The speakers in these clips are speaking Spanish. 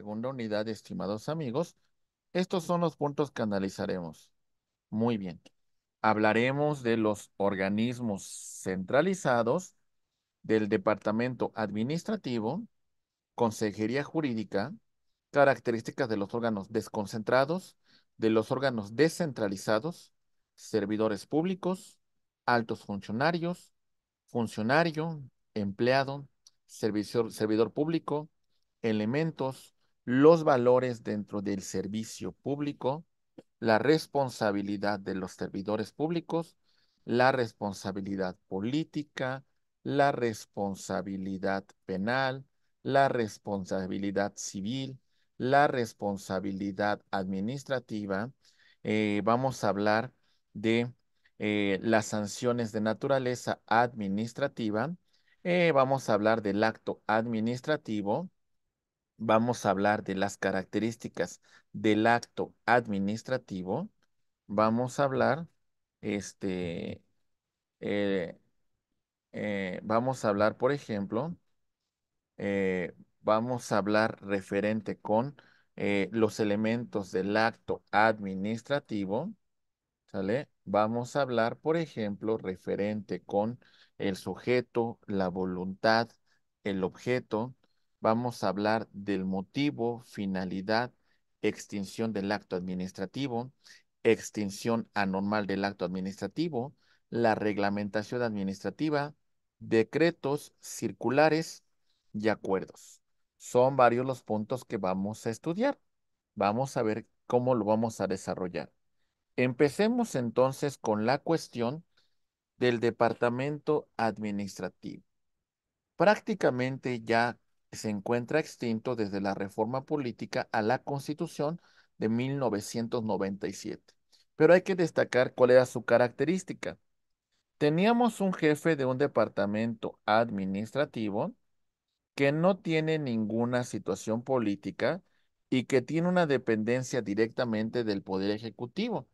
segunda unidad, estimados amigos, estos son los puntos que analizaremos. Muy bien. Hablaremos de los organismos centralizados, del departamento administrativo, consejería jurídica, características de los órganos desconcentrados, de los órganos descentralizados, servidores públicos, altos funcionarios, funcionario, empleado, servidor público, elementos, los valores dentro del servicio público, la responsabilidad de los servidores públicos, la responsabilidad política, la responsabilidad penal, la responsabilidad civil, la responsabilidad administrativa. Eh, vamos a hablar de eh, las sanciones de naturaleza administrativa. Eh, vamos a hablar del acto administrativo vamos a hablar de las características del acto administrativo, vamos a hablar, este, eh, eh, vamos a hablar, por ejemplo, eh, vamos a hablar referente con los elementos del acto administrativo, Vamos a hablar, por ejemplo, referente con el sujeto, la voluntad, el objeto, vamos a hablar del motivo, finalidad, extinción del acto administrativo, extinción anormal del acto administrativo, la reglamentación administrativa, decretos, circulares y acuerdos. Son varios los puntos que vamos a estudiar. Vamos a ver cómo lo vamos a desarrollar. Empecemos entonces con la cuestión del departamento administrativo. Prácticamente ya se encuentra extinto desde la reforma política a la Constitución de 1997. Pero hay que destacar cuál era su característica. Teníamos un jefe de un departamento administrativo que no tiene ninguna situación política y que tiene una dependencia directamente del Poder Ejecutivo.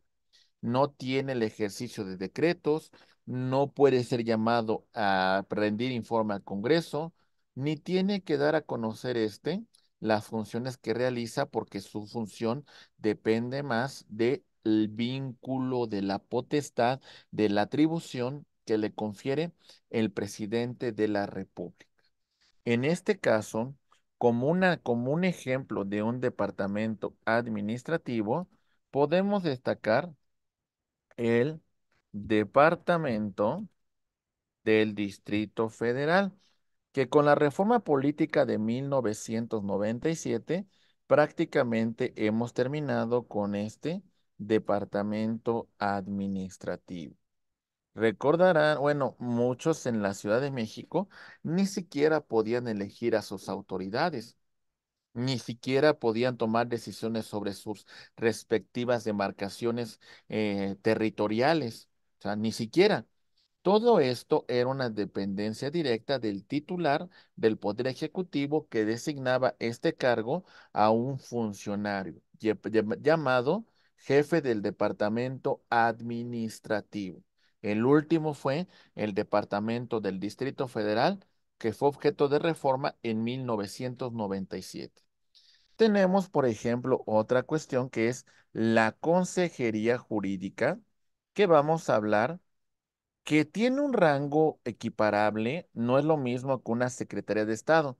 No tiene el ejercicio de decretos, no puede ser llamado a rendir informe al Congreso, ni tiene que dar a conocer este las funciones que realiza porque su función depende más del vínculo de la potestad de la atribución que le confiere el presidente de la República. En este caso, como, como un ejemplo de un departamento administrativo, podemos destacar el Departamento del Distrito Federal que con la reforma política de 1997 prácticamente hemos terminado con este departamento administrativo. Recordarán, bueno, muchos en la Ciudad de México ni siquiera podían elegir a sus autoridades, ni siquiera podían tomar decisiones sobre sus respectivas demarcaciones eh, territoriales, o sea, ni siquiera. Todo esto era una dependencia directa del titular del Poder Ejecutivo que designaba este cargo a un funcionario llamado jefe del Departamento Administrativo. El último fue el Departamento del Distrito Federal, que fue objeto de reforma en 1997. Tenemos, por ejemplo, otra cuestión que es la Consejería Jurídica, que vamos a hablar que tiene un rango equiparable, no es lo mismo que una Secretaría de Estado.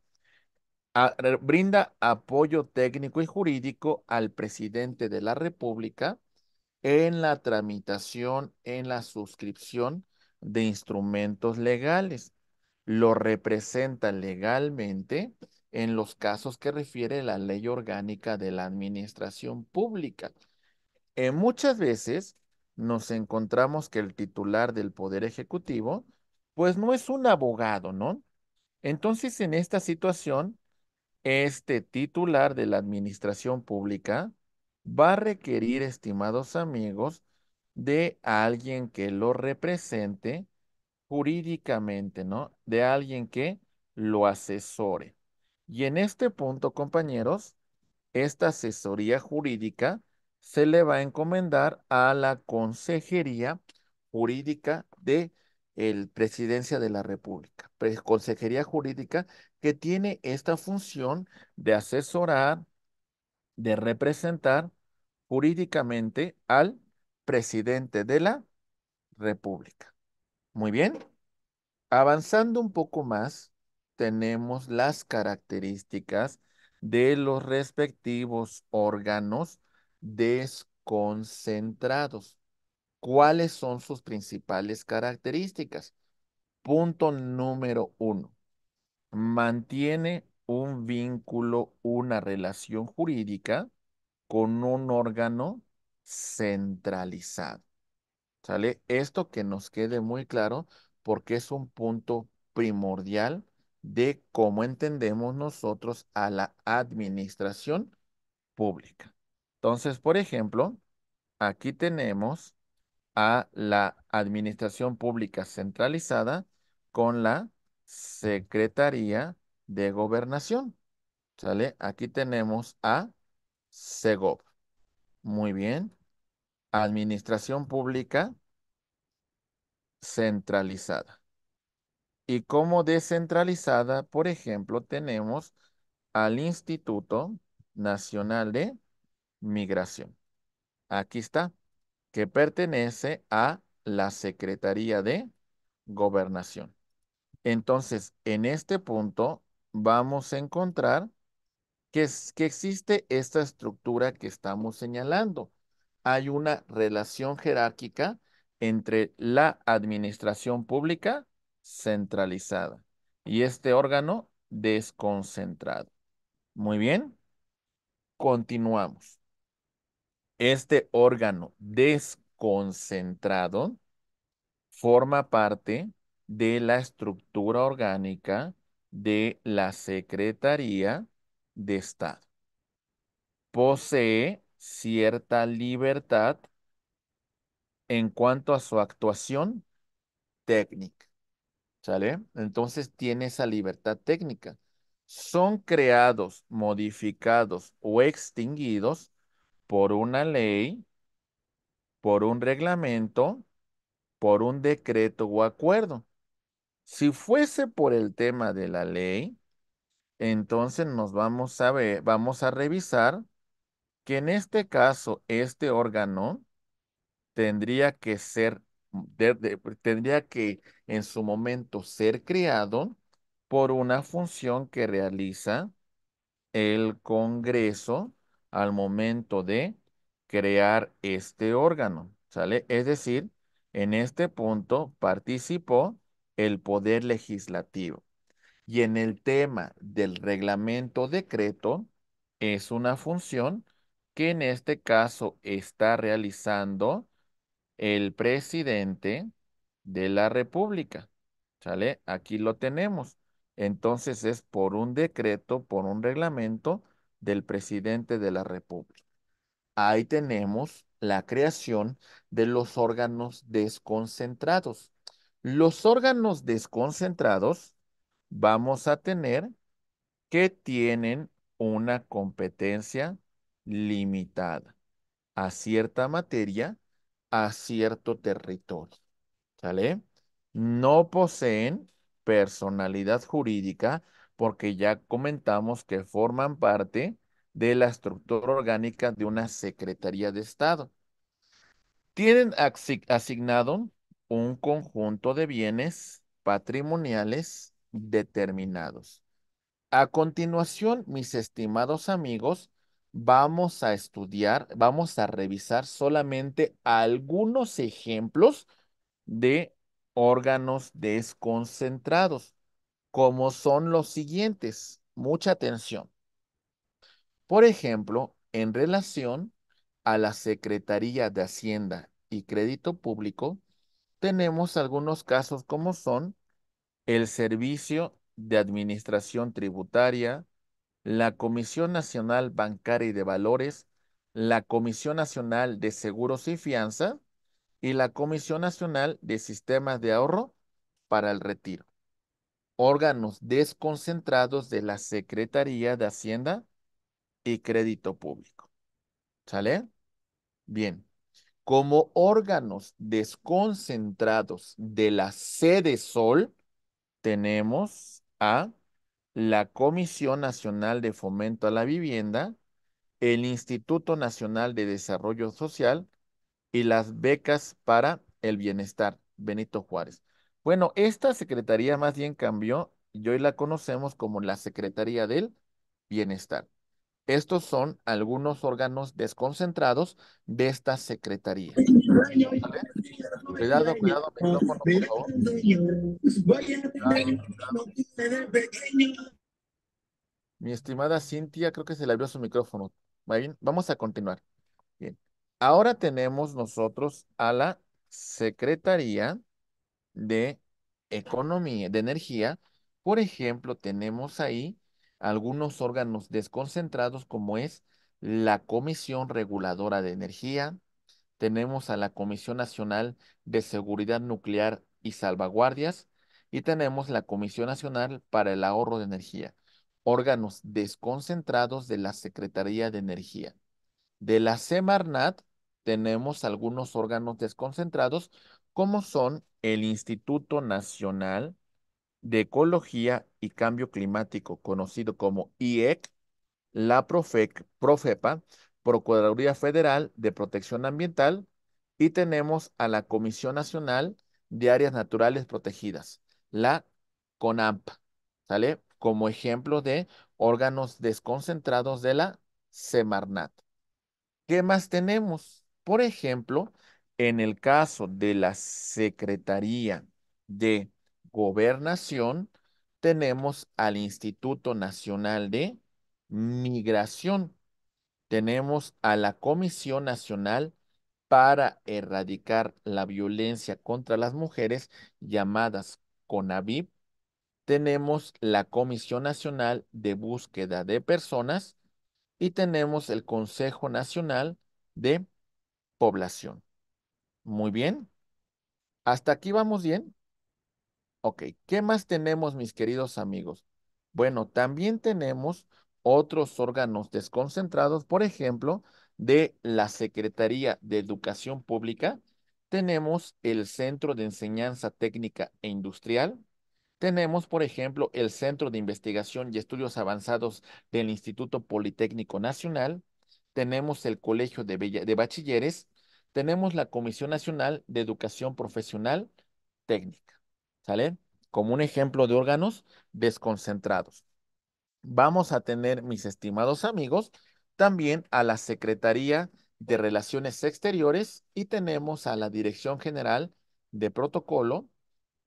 brinda apoyo técnico y jurídico al presidente de la República en la tramitación, en la suscripción de instrumentos legales. Lo representa legalmente en los casos que refiere la ley orgánica de la administración pública. Eh, muchas veces nos encontramos que el titular del Poder Ejecutivo, pues no es un abogado, ¿no? Entonces, en esta situación, este titular de la administración pública va a requerir, estimados amigos, de alguien que lo represente jurídicamente, ¿no? De alguien que lo asesore. Y en este punto, compañeros, esta asesoría jurídica se le va a encomendar a la Consejería Jurídica de el Presidencia de la República. Consejería Jurídica que tiene esta función de asesorar, de representar jurídicamente al presidente de la República. Muy bien. Avanzando un poco más, tenemos las características de los respectivos órganos desconcentrados. ¿Cuáles son sus principales características? Punto número uno. Mantiene un vínculo, una relación jurídica con un órgano centralizado. ¿Sale? Esto que nos quede muy claro porque es un punto primordial de cómo entendemos nosotros a la administración pública. Entonces, por ejemplo, aquí tenemos a la Administración Pública Centralizada con la Secretaría de Gobernación. ¿Sale? Aquí tenemos a SEGOP. Muy bien. Administración Pública Centralizada. Y como descentralizada, por ejemplo, tenemos al Instituto Nacional de migración. Aquí está, que pertenece a la Secretaría de Gobernación. Entonces, en este punto vamos a encontrar que, que existe esta estructura que estamos señalando. Hay una relación jerárquica entre la administración pública centralizada y este órgano desconcentrado. Muy bien, continuamos. Este órgano desconcentrado forma parte de la estructura orgánica de la Secretaría de Estado. Posee cierta libertad en cuanto a su actuación técnica. ¿Sale? Entonces tiene esa libertad técnica. Son creados, modificados o extinguidos por una ley, por un reglamento, por un decreto o acuerdo. Si fuese por el tema de la ley, entonces nos vamos a ver, vamos a revisar que en este caso este órgano tendría que ser tendría que en su momento ser creado por una función que realiza el Congreso al momento de crear este órgano, ¿sale? Es decir, en este punto participó el poder legislativo. Y en el tema del reglamento decreto, es una función que en este caso está realizando el presidente de la República. ¿Sale? Aquí lo tenemos. Entonces es por un decreto, por un reglamento del presidente de la República. Ahí tenemos la creación de los órganos desconcentrados. Los órganos desconcentrados vamos a tener que tienen una competencia limitada a cierta materia, a cierto territorio. ¿Sale? No poseen personalidad jurídica porque ya comentamos que forman parte de la estructura orgánica de una Secretaría de Estado. Tienen asignado un conjunto de bienes patrimoniales determinados. A continuación, mis estimados amigos, vamos a estudiar, vamos a revisar solamente algunos ejemplos de órganos desconcentrados como son los siguientes. Mucha atención. Por ejemplo, en relación a la Secretaría de Hacienda y Crédito Público, tenemos algunos casos como son el Servicio de Administración Tributaria, la Comisión Nacional Bancaria y de Valores, la Comisión Nacional de Seguros y Fianza y la Comisión Nacional de Sistemas de Ahorro para el Retiro órganos desconcentrados de la Secretaría de Hacienda y Crédito Público. ¿Sale? Bien. Como órganos desconcentrados de la sede Sol, tenemos a la Comisión Nacional de Fomento a la Vivienda, el Instituto Nacional de Desarrollo Social y las becas para el bienestar, Benito Juárez. Bueno, esta secretaría más bien cambió y hoy la conocemos como la Secretaría del Bienestar. Estos son algunos órganos desconcentrados de esta secretaría. Cuidado, cuidado, Mi estimada Cintia, creo que se le abrió su micrófono. Bien, vamos a continuar. Bien. Ahora tenemos nosotros a la Secretaría de economía, de energía. Por ejemplo, tenemos ahí algunos órganos desconcentrados como es la Comisión Reguladora de Energía, tenemos a la Comisión Nacional de Seguridad Nuclear y Salvaguardias y tenemos la Comisión Nacional para el Ahorro de Energía, órganos desconcentrados de la Secretaría de Energía. De la Semarnat tenemos algunos órganos desconcentrados como son el Instituto Nacional de Ecología y Cambio Climático, conocido como IEC, la Profepa, Procuraduría Federal de Protección Ambiental, y tenemos a la Comisión Nacional de Áreas Naturales Protegidas, la conAMPA, ¿sale? Como ejemplo de órganos desconcentrados de la Semarnat. ¿Qué más tenemos? Por ejemplo, en el caso de la Secretaría de Gobernación, tenemos al Instituto Nacional de Migración. Tenemos a la Comisión Nacional para Erradicar la Violencia contra las Mujeres, llamadas CONAVIP. Tenemos la Comisión Nacional de Búsqueda de Personas y tenemos el Consejo Nacional de Población. Muy bien. ¿Hasta aquí vamos bien? Ok, ¿qué más tenemos, mis queridos amigos? Bueno, también tenemos otros órganos desconcentrados, por ejemplo, de la Secretaría de Educación Pública, tenemos el Centro de Enseñanza Técnica e Industrial, tenemos, por ejemplo, el Centro de Investigación y Estudios Avanzados del Instituto Politécnico Nacional, tenemos el Colegio de, Bachilleres tenemos la Comisión Nacional de Educación Profesional Técnica, ¿sale? Como un ejemplo de órganos desconcentrados. Vamos a tener, mis estimados amigos, también a la Secretaría de Relaciones Exteriores y tenemos a la Dirección General de Protocolo,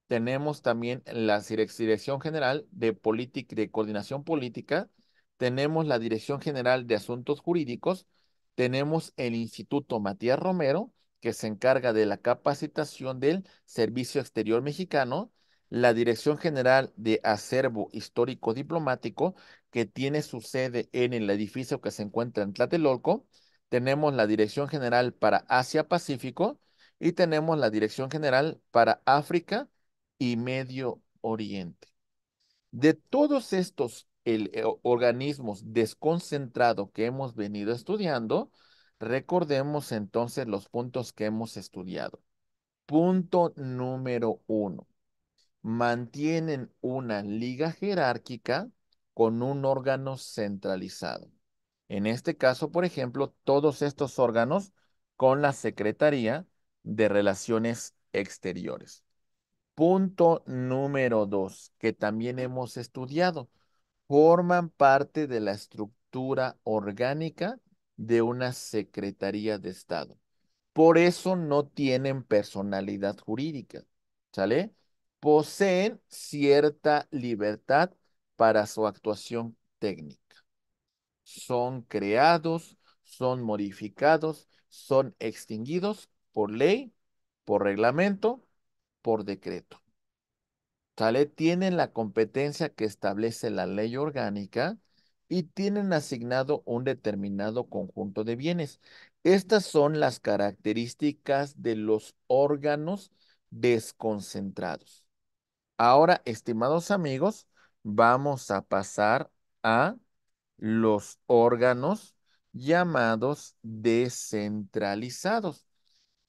tenemos también la Dirección General de, de Coordinación Política, tenemos la Dirección General de Asuntos Jurídicos, tenemos el Instituto Matías Romero, que se encarga de la capacitación del Servicio Exterior Mexicano, la Dirección General de Acervo Histórico Diplomático, que tiene su sede en el edificio que se encuentra en Tlatelolco, tenemos la Dirección General para Asia-Pacífico y tenemos la Dirección General para África y Medio Oriente. De todos estos el, organismo eh, organismos desconcentrado que hemos venido estudiando, recordemos entonces los puntos que hemos estudiado. Punto número uno. Mantienen una liga jerárquica con un órgano centralizado. En este caso, por ejemplo, todos estos órganos con la Secretaría de Relaciones Exteriores. Punto número dos, que también hemos estudiado forman parte de la estructura orgánica de una Secretaría de Estado. Por eso no tienen personalidad jurídica, ¿sale? Poseen cierta libertad para su actuación técnica. Son creados, son modificados, son extinguidos por ley, por reglamento, por decreto. Tienen la competencia que establece la ley orgánica y tienen asignado un determinado conjunto de bienes. Estas son las características de los órganos desconcentrados. Ahora, estimados amigos, vamos a pasar a los órganos llamados descentralizados.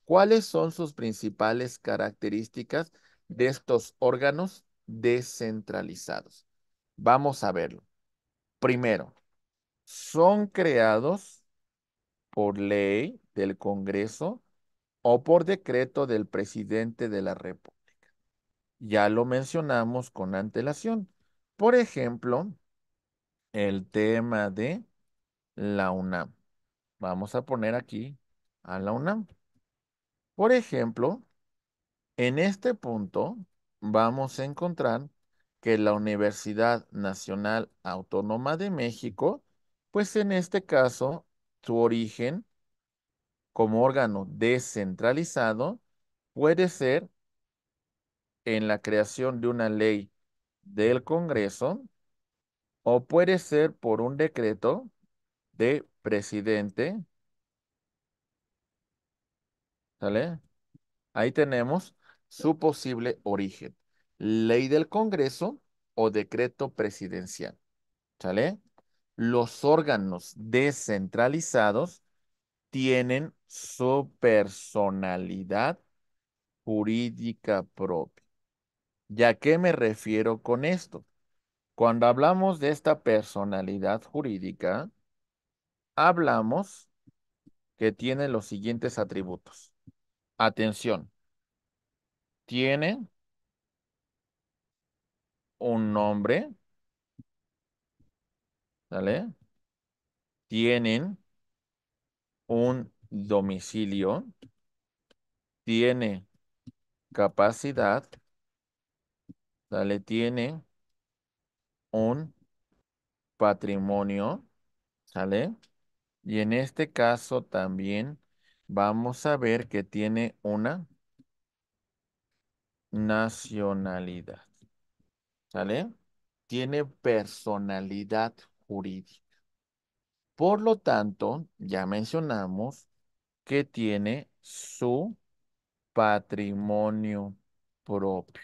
¿Cuáles son sus principales características? de estos órganos descentralizados. Vamos a verlo. Primero, son creados por ley del Congreso o por decreto del presidente de la República. Ya lo mencionamos con antelación. Por ejemplo, el tema de la UNAM. Vamos a poner aquí a la UNAM. Por ejemplo, en este punto vamos a encontrar que la Universidad Nacional Autónoma de México, pues en este caso, su origen como órgano descentralizado puede ser en la creación de una ley del Congreso o puede ser por un decreto de presidente. ¿Sale? Ahí tenemos su posible origen. Ley del Congreso o decreto presidencial. ¿Sale? Los órganos descentralizados tienen su personalidad jurídica propia. ¿Ya a qué me refiero con esto? Cuando hablamos de esta personalidad jurídica, hablamos que tiene los siguientes atributos. Atención, tiene un nombre. ¿Sale? Tienen un domicilio. Tiene capacidad. ¿Sale? Tiene un patrimonio. ¿Sale? Y en este caso también vamos a ver que tiene una Nacionalidad. ¿Sale? Tiene personalidad jurídica. Por lo tanto, ya mencionamos que tiene su patrimonio propio.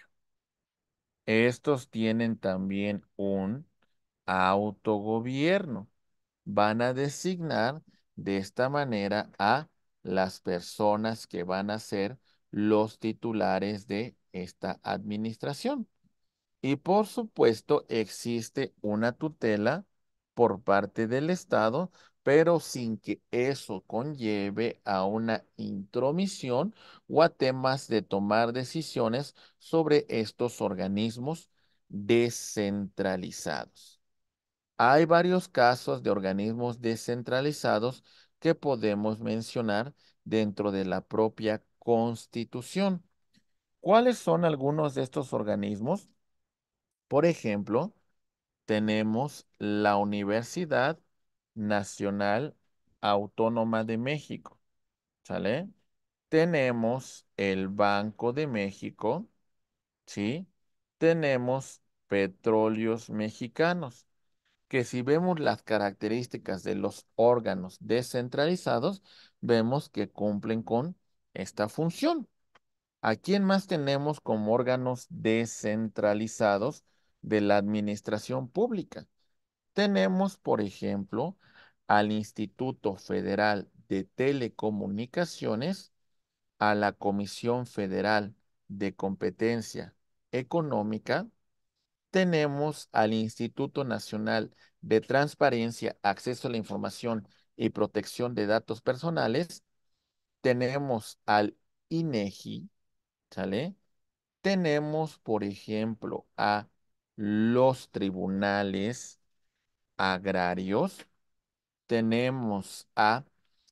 Estos tienen también un autogobierno. Van a designar de esta manera a las personas que van a ser los titulares de esta administración. Y por supuesto existe una tutela por parte del Estado, pero sin que eso conlleve a una intromisión o a temas de tomar decisiones sobre estos organismos descentralizados. Hay varios casos de organismos descentralizados que podemos mencionar dentro de la propia constitución. ¿Cuáles son algunos de estos organismos? Por ejemplo, tenemos la Universidad Nacional Autónoma de México. ¿Sale? Tenemos el Banco de México, ¿sí? Tenemos petróleos mexicanos, que si vemos las características de los órganos descentralizados, vemos que cumplen con esta función, ¿A quién más tenemos como órganos descentralizados de la administración pública? Tenemos, por ejemplo, al Instituto Federal de Telecomunicaciones, a la Comisión Federal de Competencia Económica, tenemos al Instituto Nacional de Transparencia, Acceso a la Información y Protección de Datos Personales, tenemos al INEGI, tenemos, por ejemplo, a los tribunales agrarios. Tenemos a,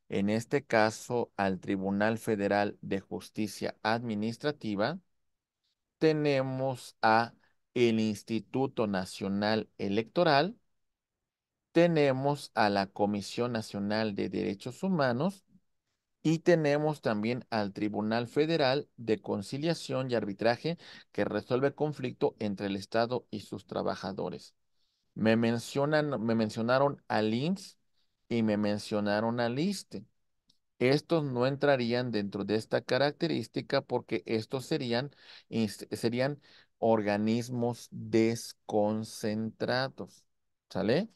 en este caso, al Tribunal Federal de Justicia Administrativa. Tenemos a el Instituto Nacional Electoral. Tenemos a la Comisión Nacional de Derechos Humanos y tenemos también al Tribunal Federal de Conciliación y Arbitraje que resuelve conflicto entre el Estado y sus trabajadores. Me, mencionan, me mencionaron al IMSS y me mencionaron al ISTE. Estos no entrarían dentro de esta característica porque estos serían, serían organismos desconcentrados. ¿Sale?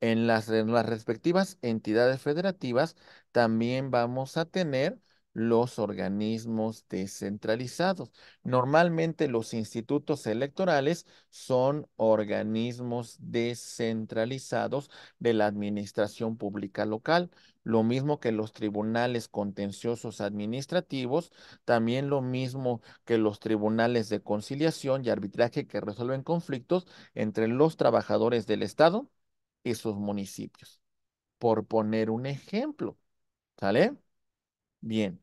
En las, respectivas entidades federativas también vamos a tener los organismos descentralizados. Normalmente los institutos electorales son organismos descentralizados de la administración pública local, lo mismo que los tribunales contenciosos administrativos, también lo mismo que los tribunales de conciliación y arbitraje que resuelven conflictos entre los trabajadores del Estado esos municipios. Por poner un ejemplo, ¿sale? Bien,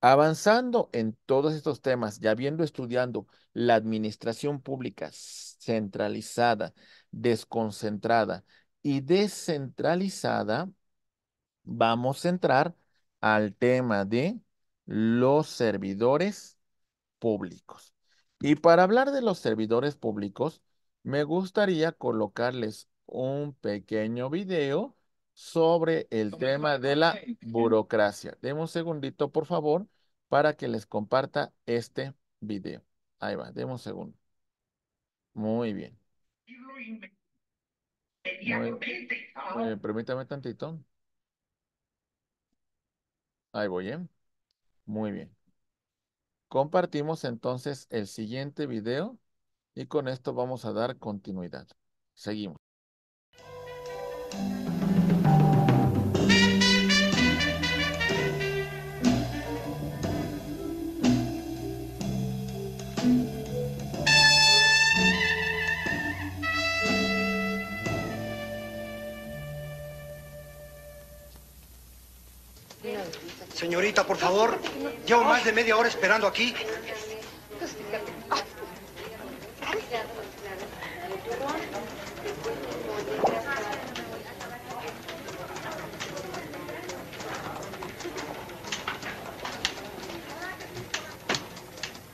avanzando en todos estos temas, ya viendo estudiando la administración pública centralizada, desconcentrada y descentralizada, vamos a entrar al tema de los servidores públicos. Y para hablar de los servidores públicos, me gustaría colocarles un pequeño video sobre el tema de la burocracia. demos un segundito, por favor, para que les comparta este video. Ahí va, demos un segundo. Muy bien. permítame tantito. Ahí voy, ¿eh? Muy bien. Compartimos entonces el siguiente video y con esto vamos a dar continuidad. Seguimos. Señorita, por favor. Llevo más de media hora esperando aquí.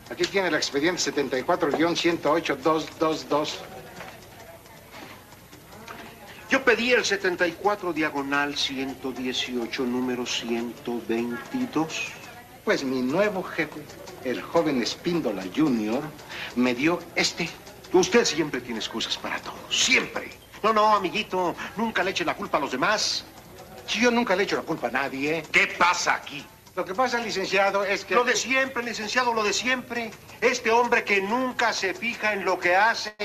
Aquí tiene el expediente 74-108-222 pedí el 74 diagonal 118, número 122. Pues mi nuevo jefe, el joven Espíndola Junior, me dio este. Usted siempre tiene excusas para todo, siempre. No, no, amiguito, nunca le eche la culpa a los demás. Si Yo nunca le echo la culpa a nadie. ¿Qué pasa aquí? Lo que pasa, licenciado, es que... Lo de siempre, licenciado, lo de siempre. Este hombre que nunca se fija en lo que hace,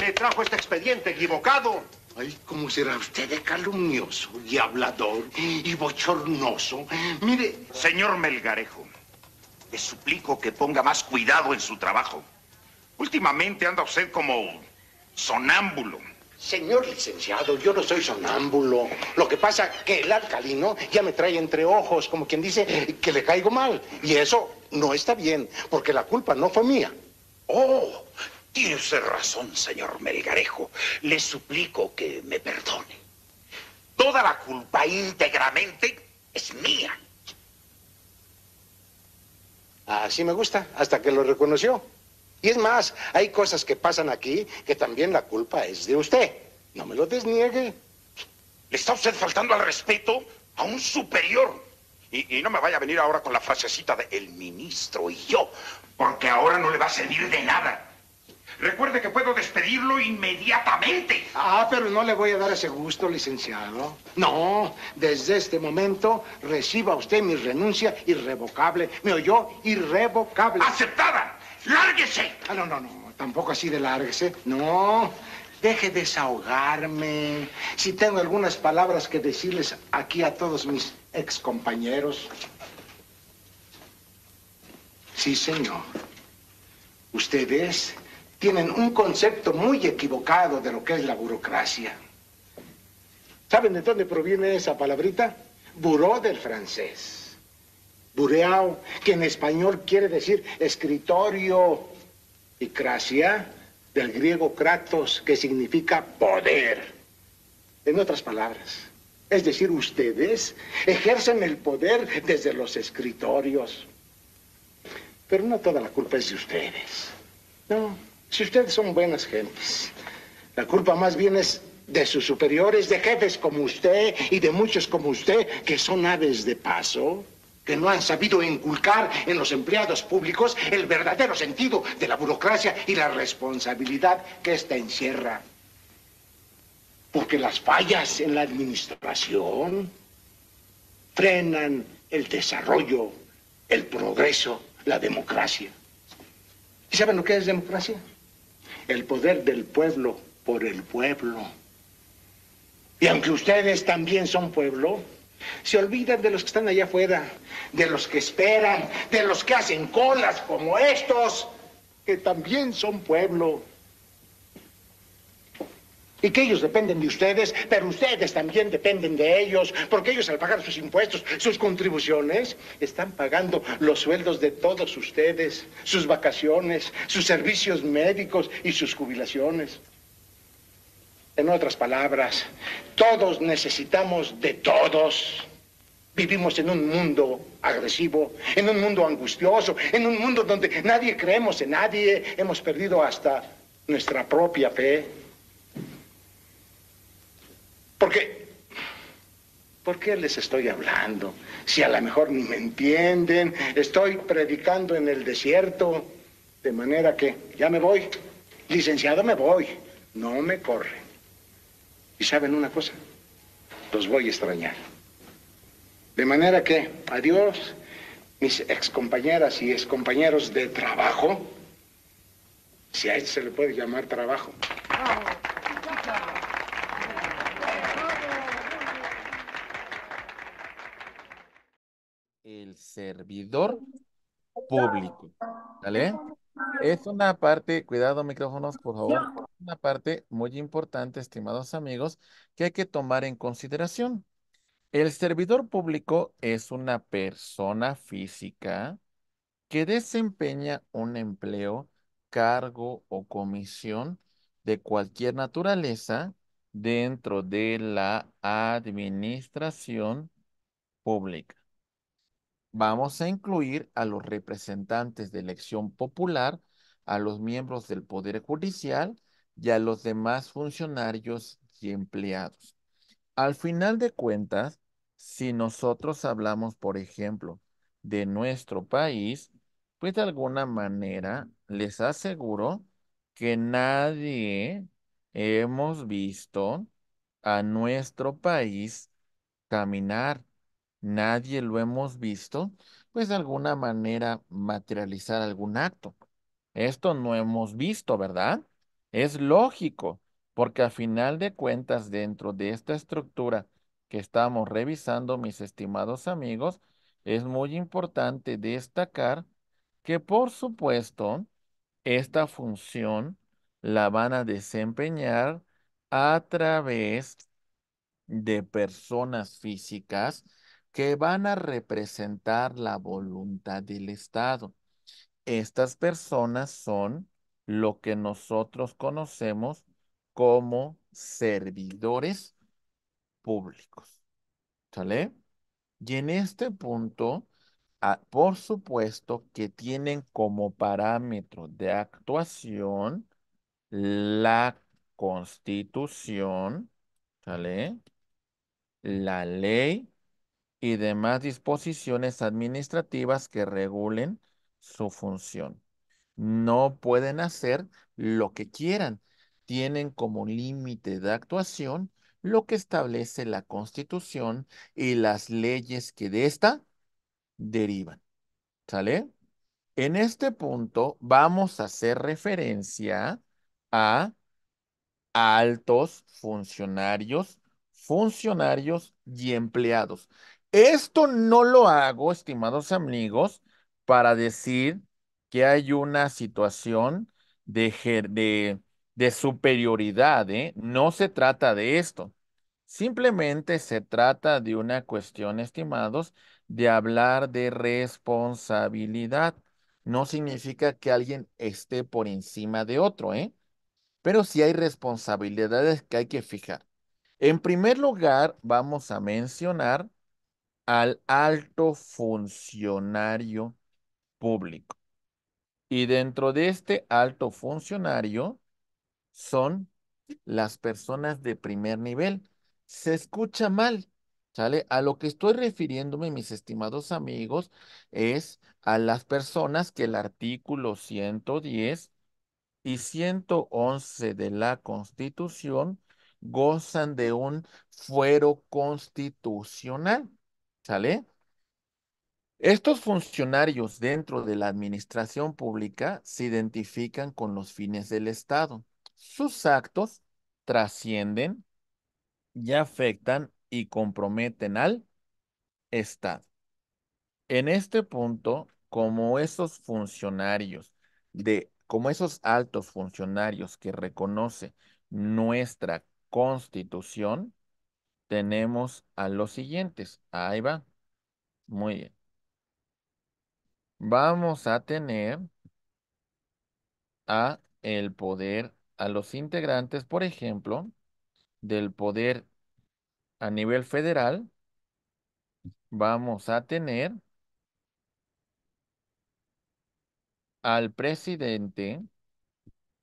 me trajo este expediente equivocado. Ay, cómo será usted de calumnioso y hablador y bochornoso. Mire... Señor Melgarejo, le suplico que ponga más cuidado en su trabajo. Últimamente anda usted como sonámbulo. Señor licenciado, yo no soy sonámbulo. Lo que pasa que el alcalino ya me trae entre ojos, como quien dice que le caigo mal. Y eso no está bien, porque la culpa no fue mía. Oh, tiene usted razón, señor Melgarejo. Le suplico que me perdone. Toda la culpa íntegramente es mía. Así me gusta, hasta que lo reconoció. Y es más, hay cosas que pasan aquí que también la culpa es de usted. No me lo desniegue. ¿Le está usted faltando al respeto a un superior? Y, y, no me vaya a venir ahora con la frasecita de el ministro y yo, porque ahora no le va a servir de nada. Recuerde que puedo despedirlo inmediatamente. Ah, pero no le voy a dar ese gusto, licenciado. No, desde este momento reciba usted mi renuncia irrevocable. ¿Me oyó? Irrevocable. ¡Aceptada! ¡Lárguese! Ah, no, no, no. Tampoco así de lárguese. No. Deje desahogarme. Si tengo algunas palabras que decirles aquí a todos mis excompañeros. Sí, señor. Ustedes tienen un concepto muy equivocado de lo que es la burocracia. ¿Saben de dónde proviene esa palabrita? Bureau del francés. Bureau, que en español quiere decir escritorio, y cracia, del griego kratos, que significa poder. En otras palabras, es decir, ustedes ejercen el poder desde los escritorios. Pero no toda la culpa es de ustedes. No. Si ustedes son buenas gentes, la culpa más bien es de sus superiores, de jefes como usted y de muchos como usted, que son aves de paso, que no han sabido inculcar en los empleados públicos el verdadero sentido de la burocracia y la responsabilidad que ésta encierra. Porque las fallas en la administración frenan el desarrollo, el progreso, la democracia. ¿Y saben lo que es democracia? el poder del pueblo por el pueblo. Y aunque ustedes también son pueblo, se olvidan de los que están allá afuera, de los que esperan, de los que hacen colas como estos, que también son pueblo. Y que ellos dependen de ustedes, pero ustedes también dependen de ellos, porque ellos al pagar sus impuestos, sus contribuciones, están pagando los sueldos de todos ustedes, sus vacaciones, sus servicios médicos y sus jubilaciones. En otras palabras, todos necesitamos de todos. Vivimos en un mundo agresivo, en un mundo angustioso, en un mundo donde nadie creemos en nadie, hemos perdido hasta nuestra propia fe. Por qué, ¿por qué les estoy hablando? Si a lo mejor ni me entienden, estoy predicando en el desierto. De manera que, ya me voy, licenciado me voy, no me corren. Y saben una cosa, los voy a extrañar. De manera que, adiós, mis excompañeras y excompañeros de trabajo, si a esto se le puede llamar trabajo. servidor público. ¿Vale? Es una parte, cuidado micrófonos, por favor. Una parte muy importante, estimados amigos, que hay que tomar en consideración. El servidor público es una persona física que desempeña un empleo, cargo o comisión de cualquier naturaleza dentro de la administración pública vamos a incluir a los representantes de elección popular, a los miembros del Poder Judicial y a los demás funcionarios y empleados. Al final de cuentas, si nosotros hablamos, por ejemplo, de nuestro país, pues de alguna manera les aseguro que nadie hemos visto a nuestro país caminar nadie lo hemos visto, pues de alguna manera materializar algún acto. Esto no hemos visto, ¿verdad? Es lógico, porque a final de cuentas, dentro de esta estructura que estamos revisando, mis estimados amigos, es muy importante destacar que, por supuesto, esta función la van a desempeñar a través de personas físicas que van a representar la voluntad del Estado. Estas personas son lo que nosotros conocemos como servidores públicos. ¿Sale? Y en este punto, ah, por supuesto que tienen como parámetro de actuación la constitución, ¿sale? La ley y demás disposiciones administrativas que regulen su función. No pueden hacer lo que quieran. Tienen como límite de actuación lo que establece la Constitución y las leyes que de esta derivan. ¿Sale? En este punto vamos a hacer referencia a altos funcionarios, funcionarios y empleados. Esto no lo hago, estimados amigos, para decir que hay una situación de, superioridad, ¿eh? No se trata de esto. Simplemente se trata de una cuestión, estimados, de hablar de responsabilidad. No significa que alguien esté por encima de otro, ¿eh? Pero sí hay responsabilidades que hay que fijar. En primer lugar, vamos a mencionar al alto funcionario público. Y dentro de este alto funcionario son las personas de primer nivel. Se escucha mal, ¿sale? A lo que estoy refiriéndome, mis estimados amigos, es a las personas que el artículo 110 y 111 de la Constitución gozan de un fuero constitucional. ¿Sale? Estos funcionarios dentro de la administración pública se identifican con los fines del Estado. Sus actos trascienden y afectan y comprometen al Estado. En este punto, como esos funcionarios de como esos altos funcionarios que reconoce nuestra Constitución, tenemos a los siguientes. Ahí va. Muy bien. Vamos a tener a el poder, a los integrantes, por ejemplo, del poder a nivel federal, vamos a tener al presidente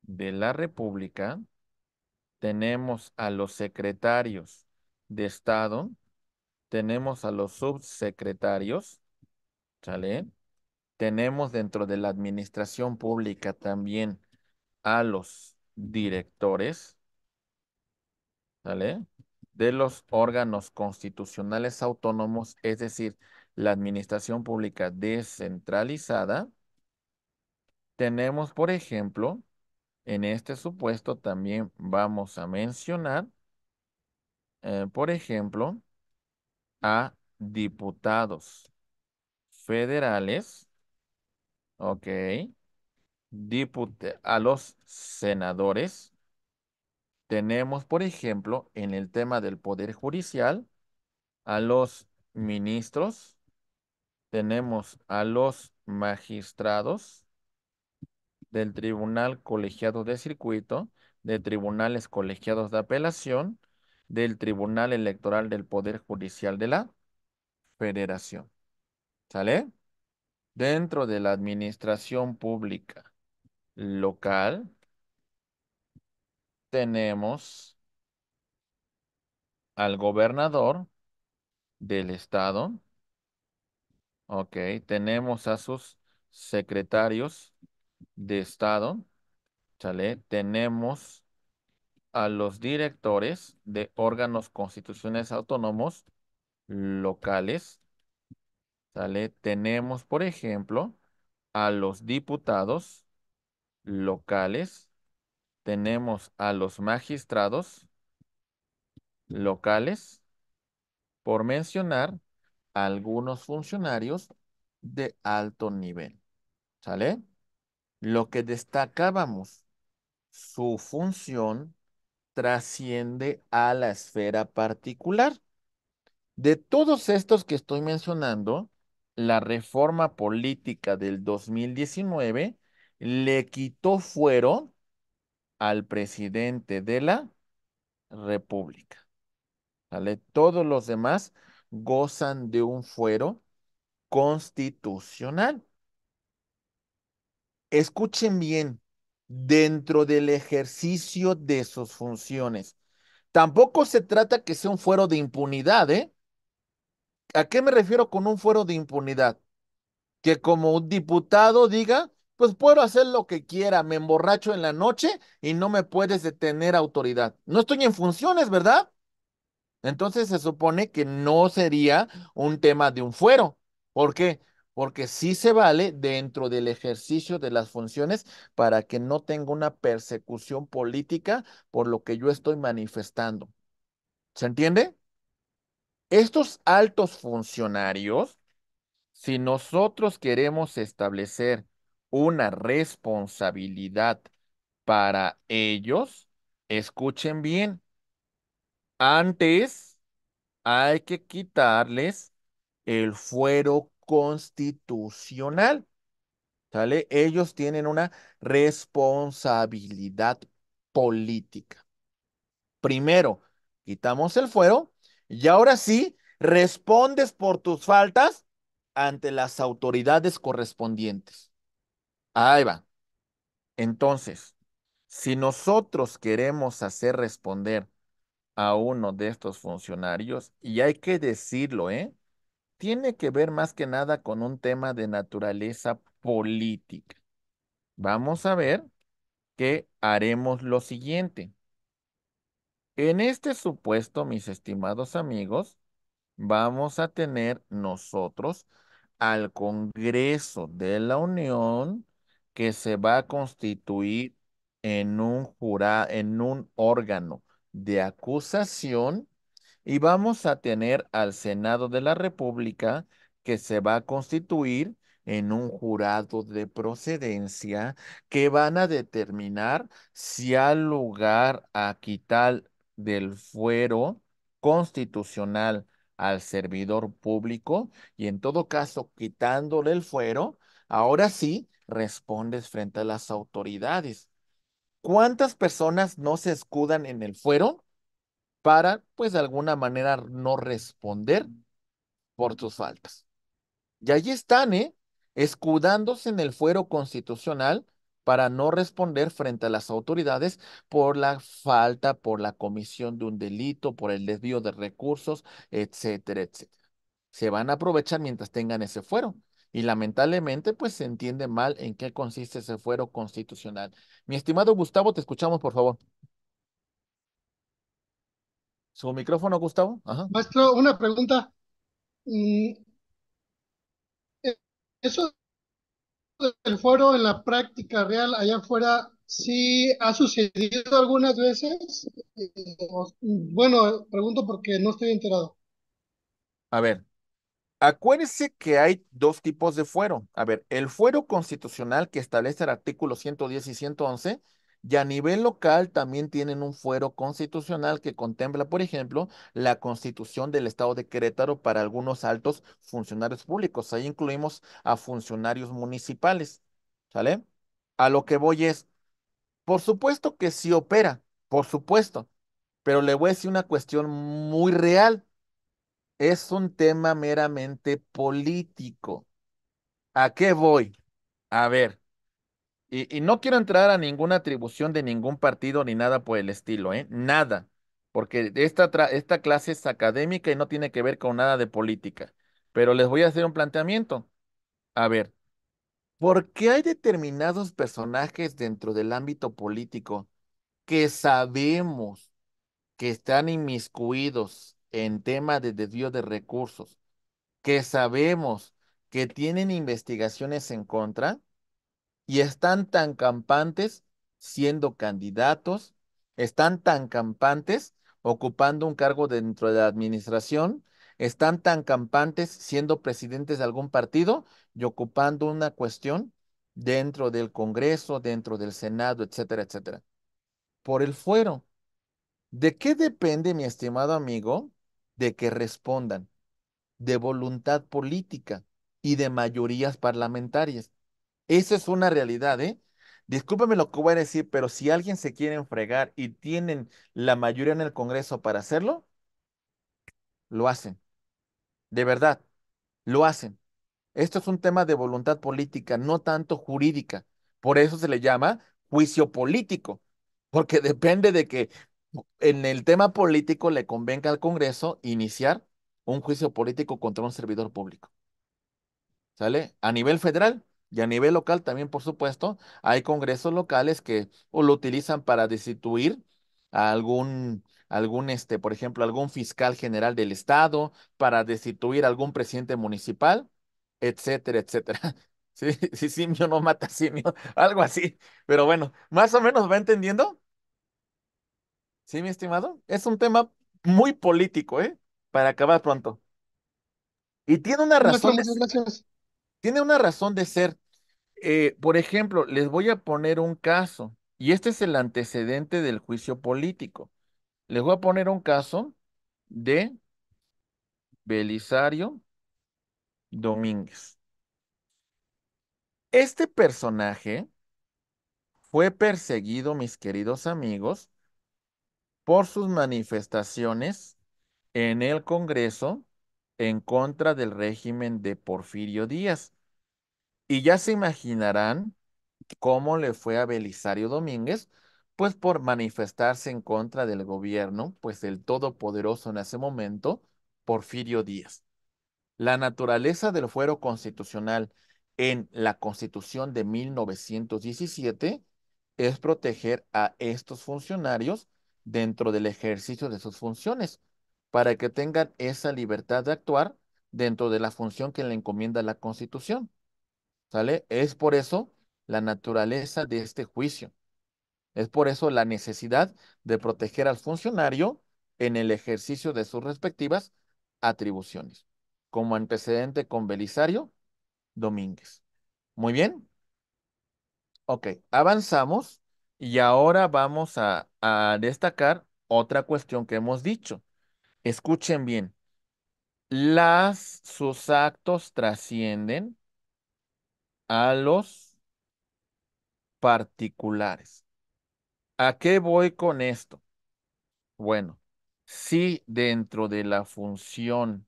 de la República, tenemos a los secretarios de Estado, tenemos a los subsecretarios, ¿sale? Tenemos dentro de la administración pública también a los directores, ¿sale? De los órganos constitucionales autónomos, es decir, la administración pública descentralizada. Tenemos, por ejemplo, en este supuesto también vamos a mencionar eh, por ejemplo, a diputados federales, ok, a los senadores. Tenemos, por ejemplo, en el tema del Poder Judicial, a los ministros, tenemos a los magistrados del Tribunal Colegiado de Circuito, de Tribunales Colegiados de Apelación, del Tribunal Electoral del Poder Judicial de la Federación. ¿Sale? Dentro de la administración pública local tenemos al gobernador del estado. Ok, tenemos a sus secretarios de estado. ¿Sale? Tenemos a los directores de órganos constitucionales autónomos locales. ¿Sale? Tenemos, por ejemplo, a los diputados locales. Tenemos a los magistrados locales. Por mencionar algunos funcionarios de alto nivel. ¿Sale? Lo que destacábamos, su función trasciende a la esfera particular. De todos estos que estoy mencionando, la reforma política del 2019 le quitó fuero al presidente de la República. Todos los demás gozan de un fuero constitucional. Escuchen bien, dentro del ejercicio de sus funciones. Tampoco se trata que sea un fuero de impunidad, ¿eh? ¿A qué me refiero con un fuero de impunidad? Que como un diputado diga, pues puedo hacer lo que quiera, me emborracho en la noche y no me puedes detener autoridad. No estoy en funciones, ¿verdad? Entonces se supone que no sería un tema de un fuero. ¿Por qué? porque sí se vale dentro del ejercicio de las funciones para que no tenga una persecución política por lo que yo estoy manifestando. ¿Se entiende? Estos altos funcionarios, si nosotros queremos establecer una responsabilidad para ellos, escuchen bien, antes hay que quitarles el fuero constitucional. ¿Sale? Ellos tienen una responsabilidad política. Primero, quitamos el fuero y ahora sí, respondes por tus faltas ante las autoridades correspondientes. Ahí va. Entonces, si nosotros queremos hacer responder a uno de estos funcionarios, y hay que decirlo, ¿eh? tiene que ver más que nada con un tema de naturaleza política. Vamos a ver que haremos lo siguiente. En este supuesto, mis estimados amigos, vamos a tener nosotros al Congreso de la Unión que se va a constituir en un, en un órgano de acusación y vamos a tener al Senado de la República que se va a constituir en un jurado de procedencia que van a determinar si al lugar a quitar del fuero constitucional al servidor público y en todo caso quitándole el fuero, ahora sí respondes frente a las autoridades. ¿Cuántas personas no se escudan en el fuero para, pues de alguna manera, no responder por tus faltas. Y allí están, ¿eh? Escudándose en el fuero constitucional para no responder frente a las autoridades por la falta, por la comisión de un delito, por el desvío de recursos, etcétera, etcétera. Se van a aprovechar mientras tengan ese fuero. Y lamentablemente, pues se entiende mal en qué consiste ese fuero constitucional. Mi estimado Gustavo, te escuchamos, por favor su micrófono, Gustavo. Maestro, una pregunta. Mm, e-, eso del foro en la práctica real allá afuera, ¿sí ha sucedido algunas veces? Eh, bueno, pregunto porque no estoy enterado. A ver, acuérdense que hay dos tipos de fuero. A ver, el fuero constitucional que establece el artículo 110 y 111 y a nivel local también tienen un fuero constitucional que contempla, por ejemplo, la constitución del Estado de Querétaro para algunos altos funcionarios públicos. Ahí incluimos a funcionarios municipales. ¿Sale? A lo que voy es, por supuesto que sí opera, por supuesto, pero le voy a decir una cuestión muy real. Es un tema meramente político. ¿A qué voy? A ver, y, no quiero entrar a ninguna atribución de ningún partido ni nada por el estilo, ¿eh? Nada. Porque esta, esta clase es académica y no tiene que ver con nada de política. Pero les voy a hacer un planteamiento. A ver, ¿por qué hay determinados personajes dentro del ámbito político que sabemos que están inmiscuidos en temas de desvío de recursos, que sabemos que tienen investigaciones en contra? y están tan campantes siendo candidatos, están tan campantes ocupando un cargo dentro de la administración, están tan campantes siendo presidentes de algún partido y ocupando una cuestión dentro del Congreso, dentro del Senado, etcétera, etcétera. Por el fuero. ¿De qué depende, mi estimado amigo, de que respondan? De voluntad política y de mayorías parlamentarias. Eso es una realidad, ¿eh? Discúlpeme lo que voy a decir, pero si alguien se quiere enfregar y tienen la mayoría en el Congreso para hacerlo, lo hacen. De verdad, lo hacen. Esto es un tema de voluntad política, no tanto jurídica. Por eso se le llama juicio político, porque depende de que en el tema político le convenga al Congreso iniciar un juicio político contra un servidor público. ¿Sale? A nivel federal, y a nivel local también, por supuesto, hay congresos locales que lo utilizan para destituir a algún, algún este, por ejemplo, algún fiscal general del estado, para destituir a algún presidente municipal, etcétera, etcétera. Sí, sí, simio no mata simio, algo así. Pero bueno, más o menos va entendiendo. Sí, mi estimado, es un tema muy político, ¿eh? Para acabar pronto. Y tiene una razón. Muchas gracias tiene una razón de ser. Eh, por ejemplo, les voy a poner un caso, y este es el antecedente del juicio político. Les voy a poner un caso de Belisario Domínguez. Este personaje fue perseguido, mis queridos amigos, por sus manifestaciones en el Congreso en contra del régimen de Porfirio Díaz. Y ya se imaginarán cómo le fue a Belisario Domínguez, pues por manifestarse en contra del gobierno, pues el todopoderoso en ese momento, Porfirio Díaz. La naturaleza del fuero constitucional en la Constitución de 1917 es proteger a estos funcionarios dentro del ejercicio de sus funciones, para que tengan esa libertad de actuar dentro de la función que le encomienda la Constitución. ¿Sale? Es por eso la naturaleza de este juicio. Es por eso la necesidad de proteger al funcionario en el ejercicio de sus respectivas atribuciones, como antecedente con Belisario Domínguez. Muy bien. Ok, avanzamos y ahora vamos a, a destacar otra cuestión que hemos dicho. Escuchen bien. Las, sus actos trascienden a los particulares. ¿A qué voy con esto? Bueno, si dentro de la función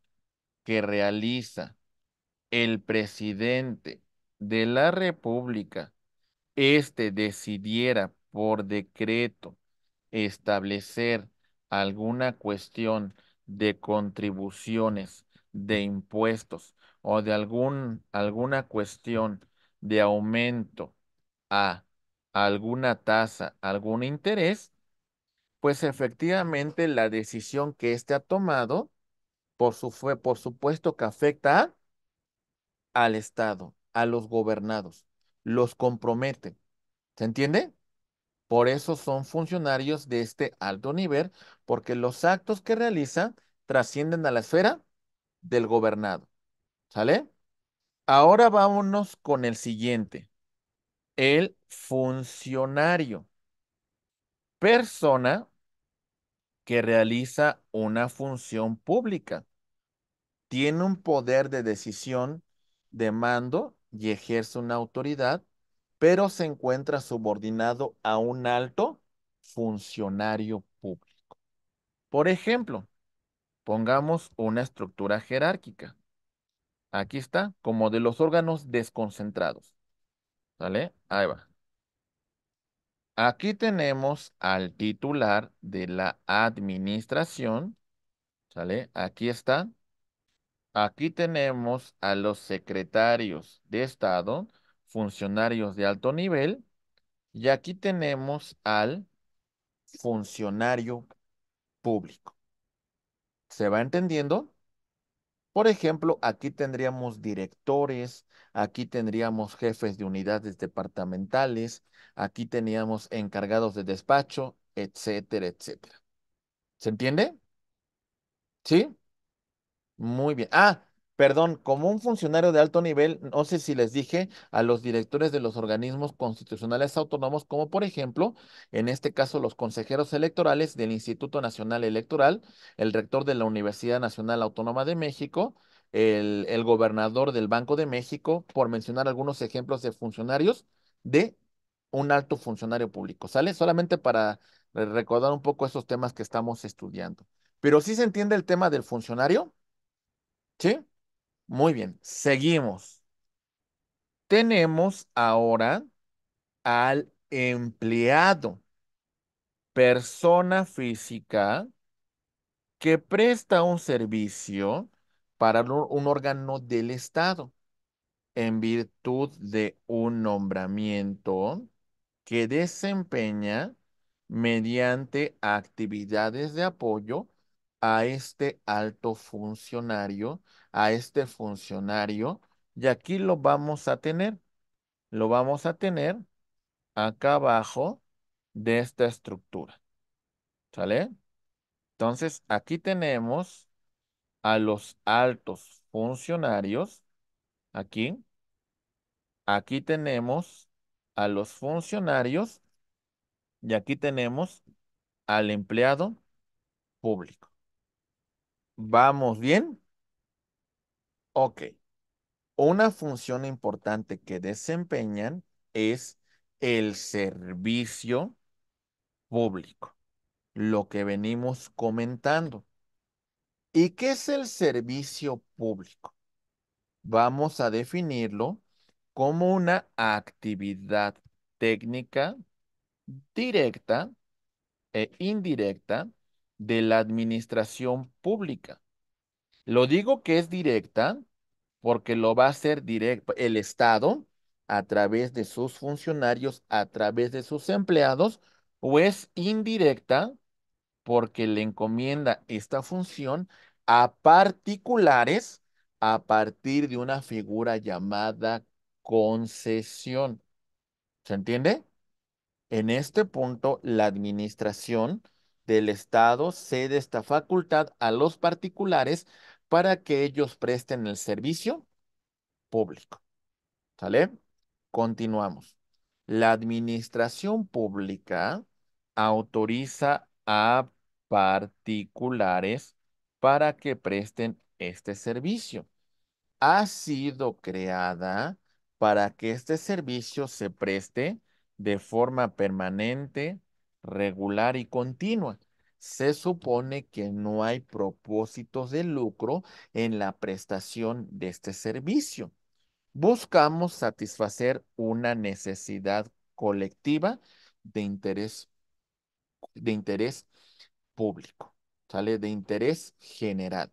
que realiza el presidente de la República, éste decidiera por decreto establecer alguna cuestión de contribuciones, de impuestos o de algún, alguna cuestión de aumento a alguna tasa, algún interés, pues efectivamente la decisión que éste ha tomado, por, por supuesto que afecta al Estado, a los gobernados, los compromete. ¿Se entiende? Por eso son funcionarios de este alto nivel, porque los actos que realiza trascienden a la esfera del gobernado. ¿Sale? Ahora vámonos con el siguiente. El funcionario. Persona que realiza una función pública. Tiene un poder de decisión, de mando y ejerce una autoridad pero se encuentra subordinado a un alto funcionario público. Por ejemplo, pongamos una estructura jerárquica. Aquí está, como de los órganos desconcentrados. ¿Sale? Ahí va. Aquí tenemos al titular de la administración. ¿Sale? Aquí está. Aquí tenemos a los secretarios de Estado funcionarios de alto nivel. Y aquí tenemos al funcionario público. ¿Se va entendiendo? Por ejemplo, aquí tendríamos directores, aquí tendríamos jefes de unidades departamentales, aquí teníamos encargados de despacho, etcétera, etcétera. ¿Se entiende? ¿Sí? Muy bien. Ah, Perdón, como un funcionario de alto nivel, no sé si les dije a los directores de los organismos constitucionales autónomos, como por ejemplo, en este caso, los consejeros electorales del Instituto Nacional Electoral, el rector de la Universidad Nacional Autónoma de México, el, gobernador del Banco de México, por mencionar algunos ejemplos de funcionarios de un alto funcionario público, ¿sale? Solamente para recordar un poco esos temas que estamos estudiando. Pero sí se entiende el tema del funcionario, ¿sí? Muy bien, seguimos. Tenemos ahora al empleado, persona física que presta un servicio para un órgano del Estado en virtud de un nombramiento que desempeña mediante actividades de apoyo a este alto funcionario, a este funcionario, y aquí lo vamos a tener, lo vamos a tener acá abajo de esta estructura, ¿sale? Entonces, aquí tenemos a los altos funcionarios, aquí, aquí tenemos a los funcionarios y aquí tenemos al empleado público. ¿Vamos bien? Ok. Una función importante que desempeñan es el servicio público, lo que venimos comentando. ¿Y qué es el servicio público? Vamos a definirlo como una actividad técnica directa e indirecta de la administración pública. Lo digo que es directa porque lo va a hacer directo el Estado a través de sus funcionarios, a través de sus empleados, o es indirecta porque le encomienda esta función a particulares a partir de una figura llamada concesión. ¿Se entiende? En este punto, la administración del Estado cede esta facultad a los particulares para que ellos presten el servicio público. ¿Sale? Continuamos. La administración pública autoriza a particulares para que presten este servicio. Ha sido creada para que este servicio se preste de forma permanente, regular y continua. Se supone que no hay propósitos de lucro en la prestación de este servicio. Buscamos satisfacer una necesidad colectiva de interés, de interés público, ¿sale? De interés general.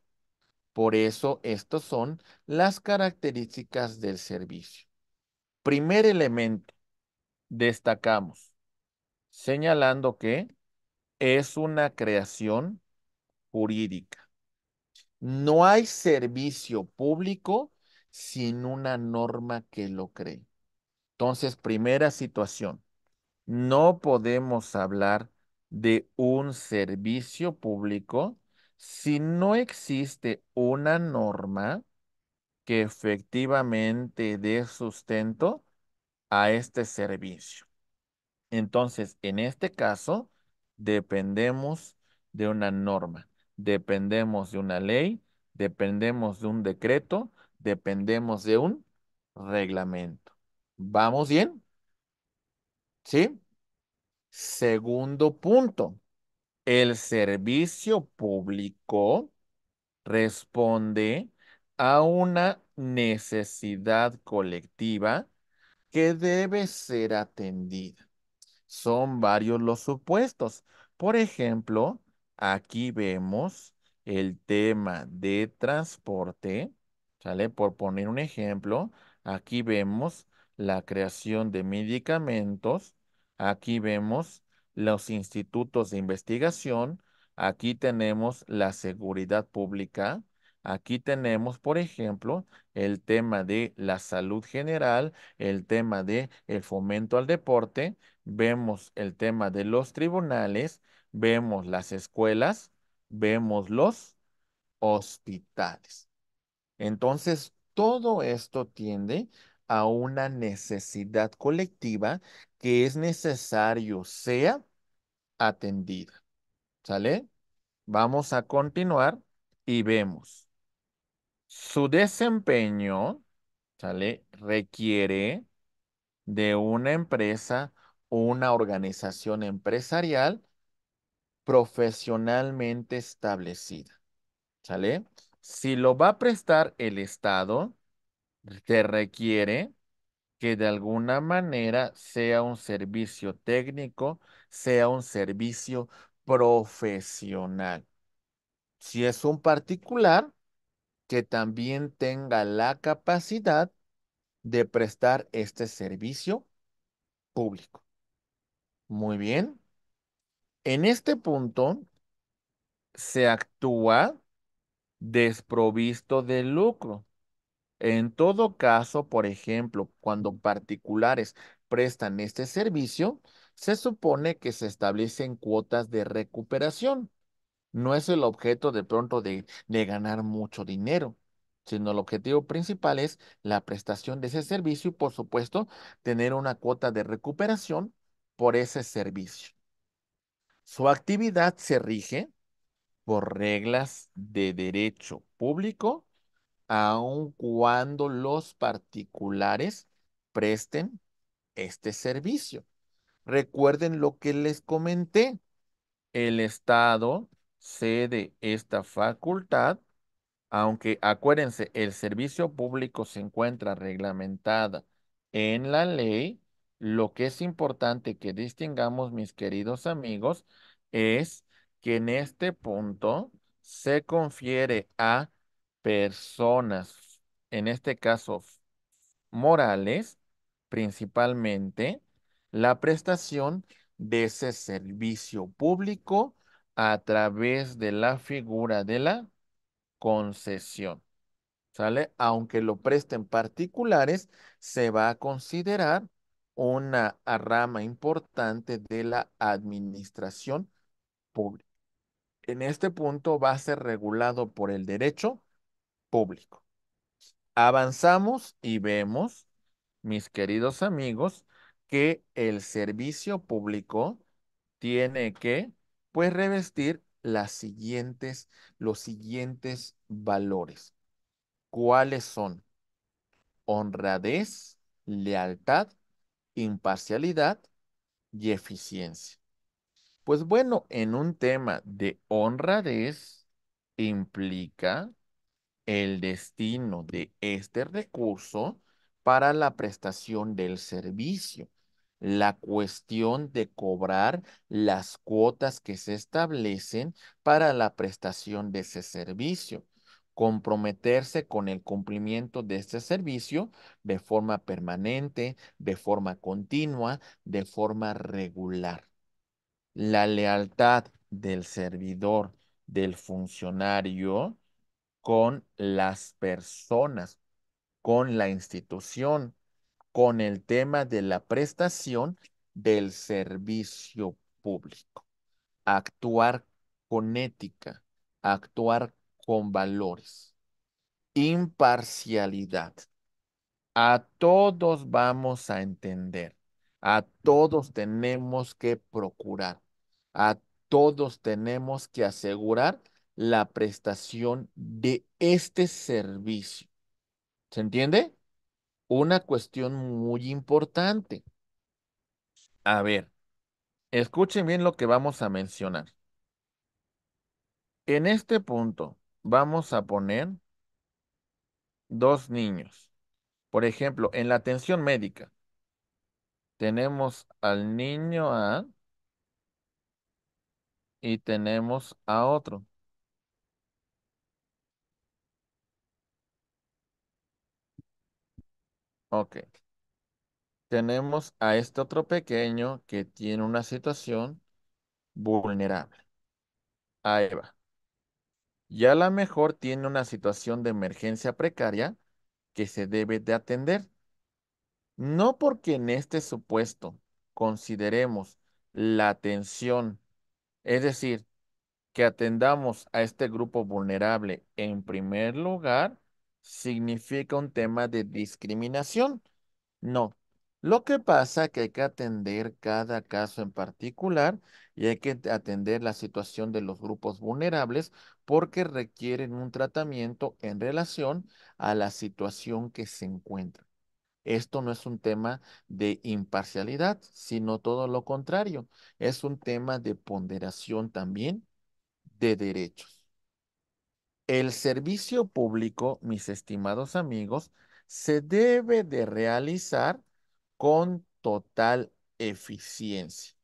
Por eso, estas son las características del servicio. Primer elemento, destacamos señalando que es una creación jurídica. No hay servicio público sin una norma que lo cree. Entonces, primera situación, no podemos hablar de un servicio público si no existe una norma que efectivamente dé sustento a este servicio. Entonces, en este caso, dependemos de una norma, dependemos de una ley, dependemos de un decreto, dependemos de un reglamento. ¿Vamos bien? ¿Sí? Segundo punto, el servicio público responde a una necesidad colectiva que debe ser atendida. Son varios los supuestos. Por ejemplo, aquí vemos el tema de transporte, ¿sale? Por poner un ejemplo, aquí vemos la creación de medicamentos, aquí vemos los institutos de investigación, aquí tenemos la seguridad pública, Aquí tenemos, por ejemplo, el tema de la salud general, el tema de el fomento al deporte vemos el tema de los tribunales, vemos las escuelas, vemos los hospitales. Entonces, todo esto tiende a una necesidad colectiva que es necesario sea atendida. ¿Sale? Vamos a continuar y vemos. Su desempeño, ¿sale? Requiere de una empresa una organización empresarial profesionalmente establecida. ¿Sale? Si lo va a prestar el Estado, te requiere que de alguna manera sea un servicio técnico, sea un servicio profesional. Si es un particular, que también tenga la capacidad de prestar este servicio público. Muy bien. En este punto se actúa desprovisto de lucro. En todo caso, por ejemplo, cuando particulares prestan este servicio, se supone que se establecen cuotas de recuperación. No es el objeto de pronto de, de ganar mucho dinero, sino el objetivo principal es la prestación de ese servicio y, por supuesto, tener una cuota de recuperación por ese servicio. Su actividad se rige por reglas de derecho público, aun cuando los particulares presten este servicio. Recuerden lo que les comenté. El Estado cede esta facultad, aunque acuérdense, el servicio público se encuentra reglamentada en la ley, lo que es importante que distingamos, mis queridos amigos, es que en este punto se confiere a personas, en este caso morales, principalmente, la prestación de ese servicio público a través de la figura de la concesión. ¿Sale? Aunque lo presten particulares, se va a considerar una rama importante de la administración pública. En este punto va a ser regulado por el derecho público. Avanzamos y vemos, mis queridos amigos, que el servicio público tiene que, pues, revestir las siguientes, los siguientes valores. ¿Cuáles son? Honradez, lealtad, imparcialidad y eficiencia. Pues bueno, en un tema de honradez implica el destino de este recurso para la prestación del servicio, la cuestión de cobrar las cuotas que se establecen para la prestación de ese servicio comprometerse con el cumplimiento de este servicio de forma permanente, de forma continua, de forma regular. La lealtad del servidor, del funcionario, con las personas, con la institución, con el tema de la prestación del servicio público. Actuar con ética, actuar con valores, imparcialidad. A todos vamos a entender, a todos tenemos que procurar, a todos tenemos que asegurar la prestación de este servicio. ¿Se entiende? Una cuestión muy importante. A ver, escuchen bien lo que vamos a mencionar. En este punto, vamos a poner dos niños. Por ejemplo, en la atención médica tenemos al niño A y tenemos a otro. Ok. Tenemos a este otro pequeño que tiene una situación vulnerable. A va ya a lo mejor tiene una situación de emergencia precaria que se debe de atender. No porque en este supuesto consideremos la atención, es decir, que atendamos a este grupo vulnerable en primer lugar, significa un tema de discriminación. No, lo que pasa es que hay que atender cada caso en particular y hay que atender la situación de los grupos vulnerables porque requieren un tratamiento en relación a la situación que se encuentra. Esto no es un tema de imparcialidad, sino todo lo contrario. Es un tema de ponderación también de derechos. El servicio público, mis estimados amigos, se debe de realizar con total eficiencia.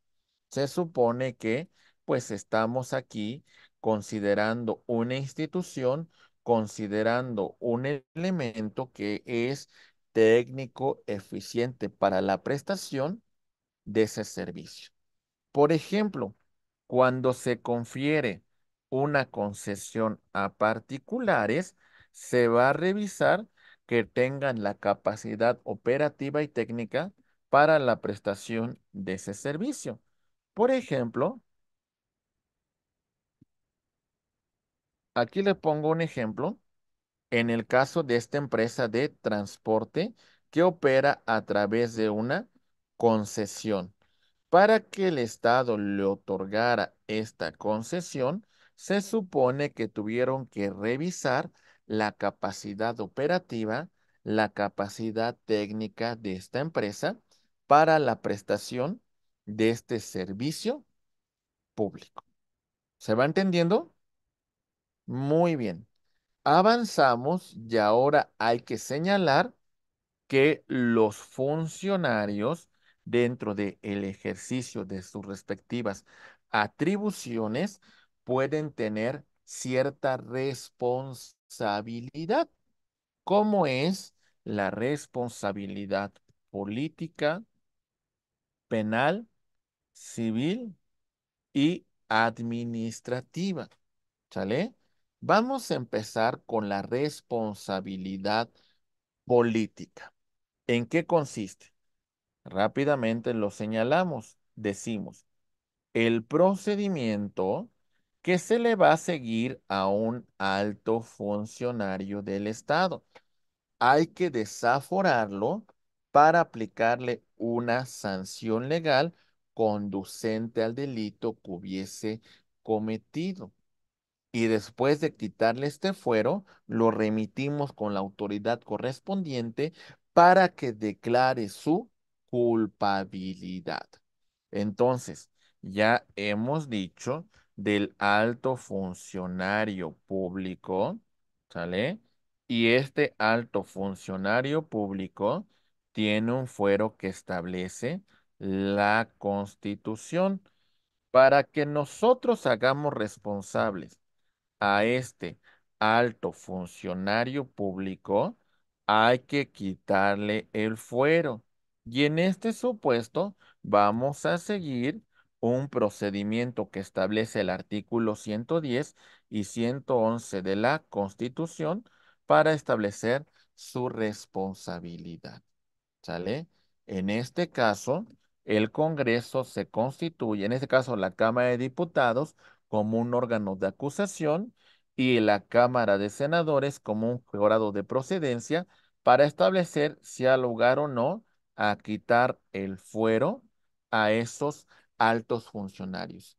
Se supone que pues estamos aquí considerando una institución, considerando un elemento que es técnico eficiente para la prestación de ese servicio. Por ejemplo, cuando se confiere una concesión a particulares, se va a revisar que tengan la capacidad operativa y técnica para la prestación de ese servicio. Por ejemplo, aquí le pongo un ejemplo en el caso de esta empresa de transporte que opera a través de una concesión. Para que el Estado le otorgara esta concesión, se supone que tuvieron que revisar la capacidad operativa, la capacidad técnica de esta empresa para la prestación de este servicio público. ¿Se va entendiendo? Muy bien. Avanzamos y ahora hay que señalar que los funcionarios dentro del el ejercicio de sus respectivas atribuciones pueden tener cierta responsabilidad responsabilidad. ¿Cómo es la responsabilidad política, penal, civil y administrativa? ¿Sale? Vamos a empezar con la responsabilidad política. ¿En qué consiste? Rápidamente lo señalamos. Decimos, el procedimiento que se le va a seguir a un alto funcionario del Estado. Hay que desaforarlo para aplicarle una sanción legal conducente al delito que hubiese cometido. Y después de quitarle este fuero, lo remitimos con la autoridad correspondiente para que declare su culpabilidad. Entonces, ya hemos dicho del alto funcionario público, ¿sale? Y este alto funcionario público tiene un fuero que establece la constitución para que nosotros hagamos responsables a este alto funcionario público, hay que quitarle el fuero. Y en este supuesto vamos a seguir un procedimiento que establece el artículo 110 y 111 de la Constitución para establecer su responsabilidad. ¿Sale? En este caso, el Congreso se constituye, en este caso la Cámara de Diputados, como un órgano de acusación y la Cámara de Senadores como un jurado de procedencia para establecer si ha lugar o no a quitar el fuero a esos altos funcionarios.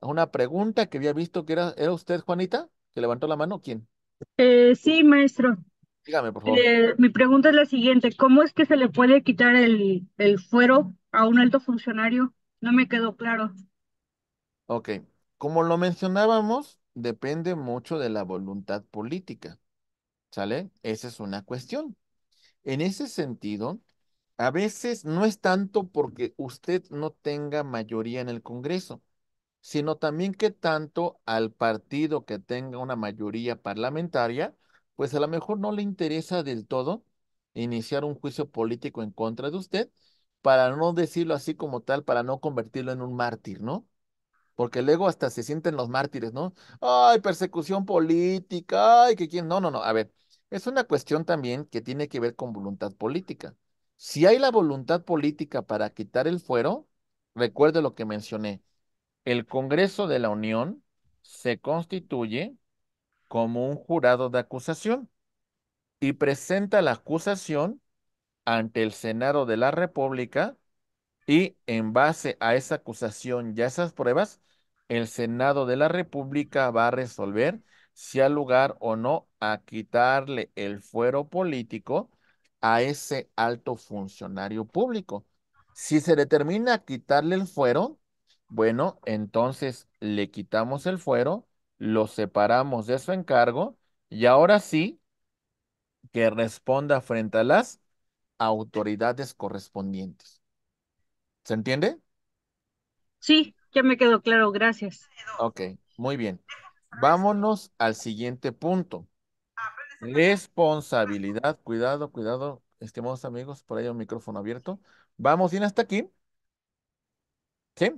Una pregunta que había visto que era, ¿era usted, Juanita? ¿Que levantó la mano? ¿Quién? Eh, sí, maestro. Dígame, por favor. mi pregunta es la siguiente. ¿Cómo es que se le puede quitar el, el fuero a un alto funcionario? No me quedó claro. Ok. Como lo mencionábamos, depende mucho de la voluntad política. ¿Sale? Esa es una cuestión. En ese sentido, a veces no es tanto porque usted no tenga mayoría en el Congreso, sino también que tanto al partido que tenga una mayoría parlamentaria, pues a lo mejor no le interesa del todo iniciar un juicio político en contra de usted, para no decirlo así como tal, para no convertirlo en un mártir, ¿no? Porque luego hasta se sienten los mártires, ¿no? Ay, persecución política, ay, que quién. No, no, no. A ver, es una cuestión también que tiene que ver con voluntad política. Si hay la voluntad política para quitar el fuero, recuerde lo que mencioné, el Congreso de la Unión se constituye como un jurado de acusación y presenta la acusación ante el Senado de la República y en base a esa acusación y a esas pruebas, el Senado de la República va a resolver si ha lugar o no a quitarle el fuero político a ese alto funcionario público. Si se determina quitarle el fuero, bueno, entonces le quitamos el fuero, lo separamos de su encargo y ahora sí que responda frente a las autoridades correspondientes. ¿Se entiende? Sí, ya me quedó claro, gracias. Ok, muy bien. Vámonos al siguiente punto. Responsabilidad, cuidado, cuidado, estimados amigos, por ahí un micrófono abierto. Vamos bien hasta aquí. ¿Sí?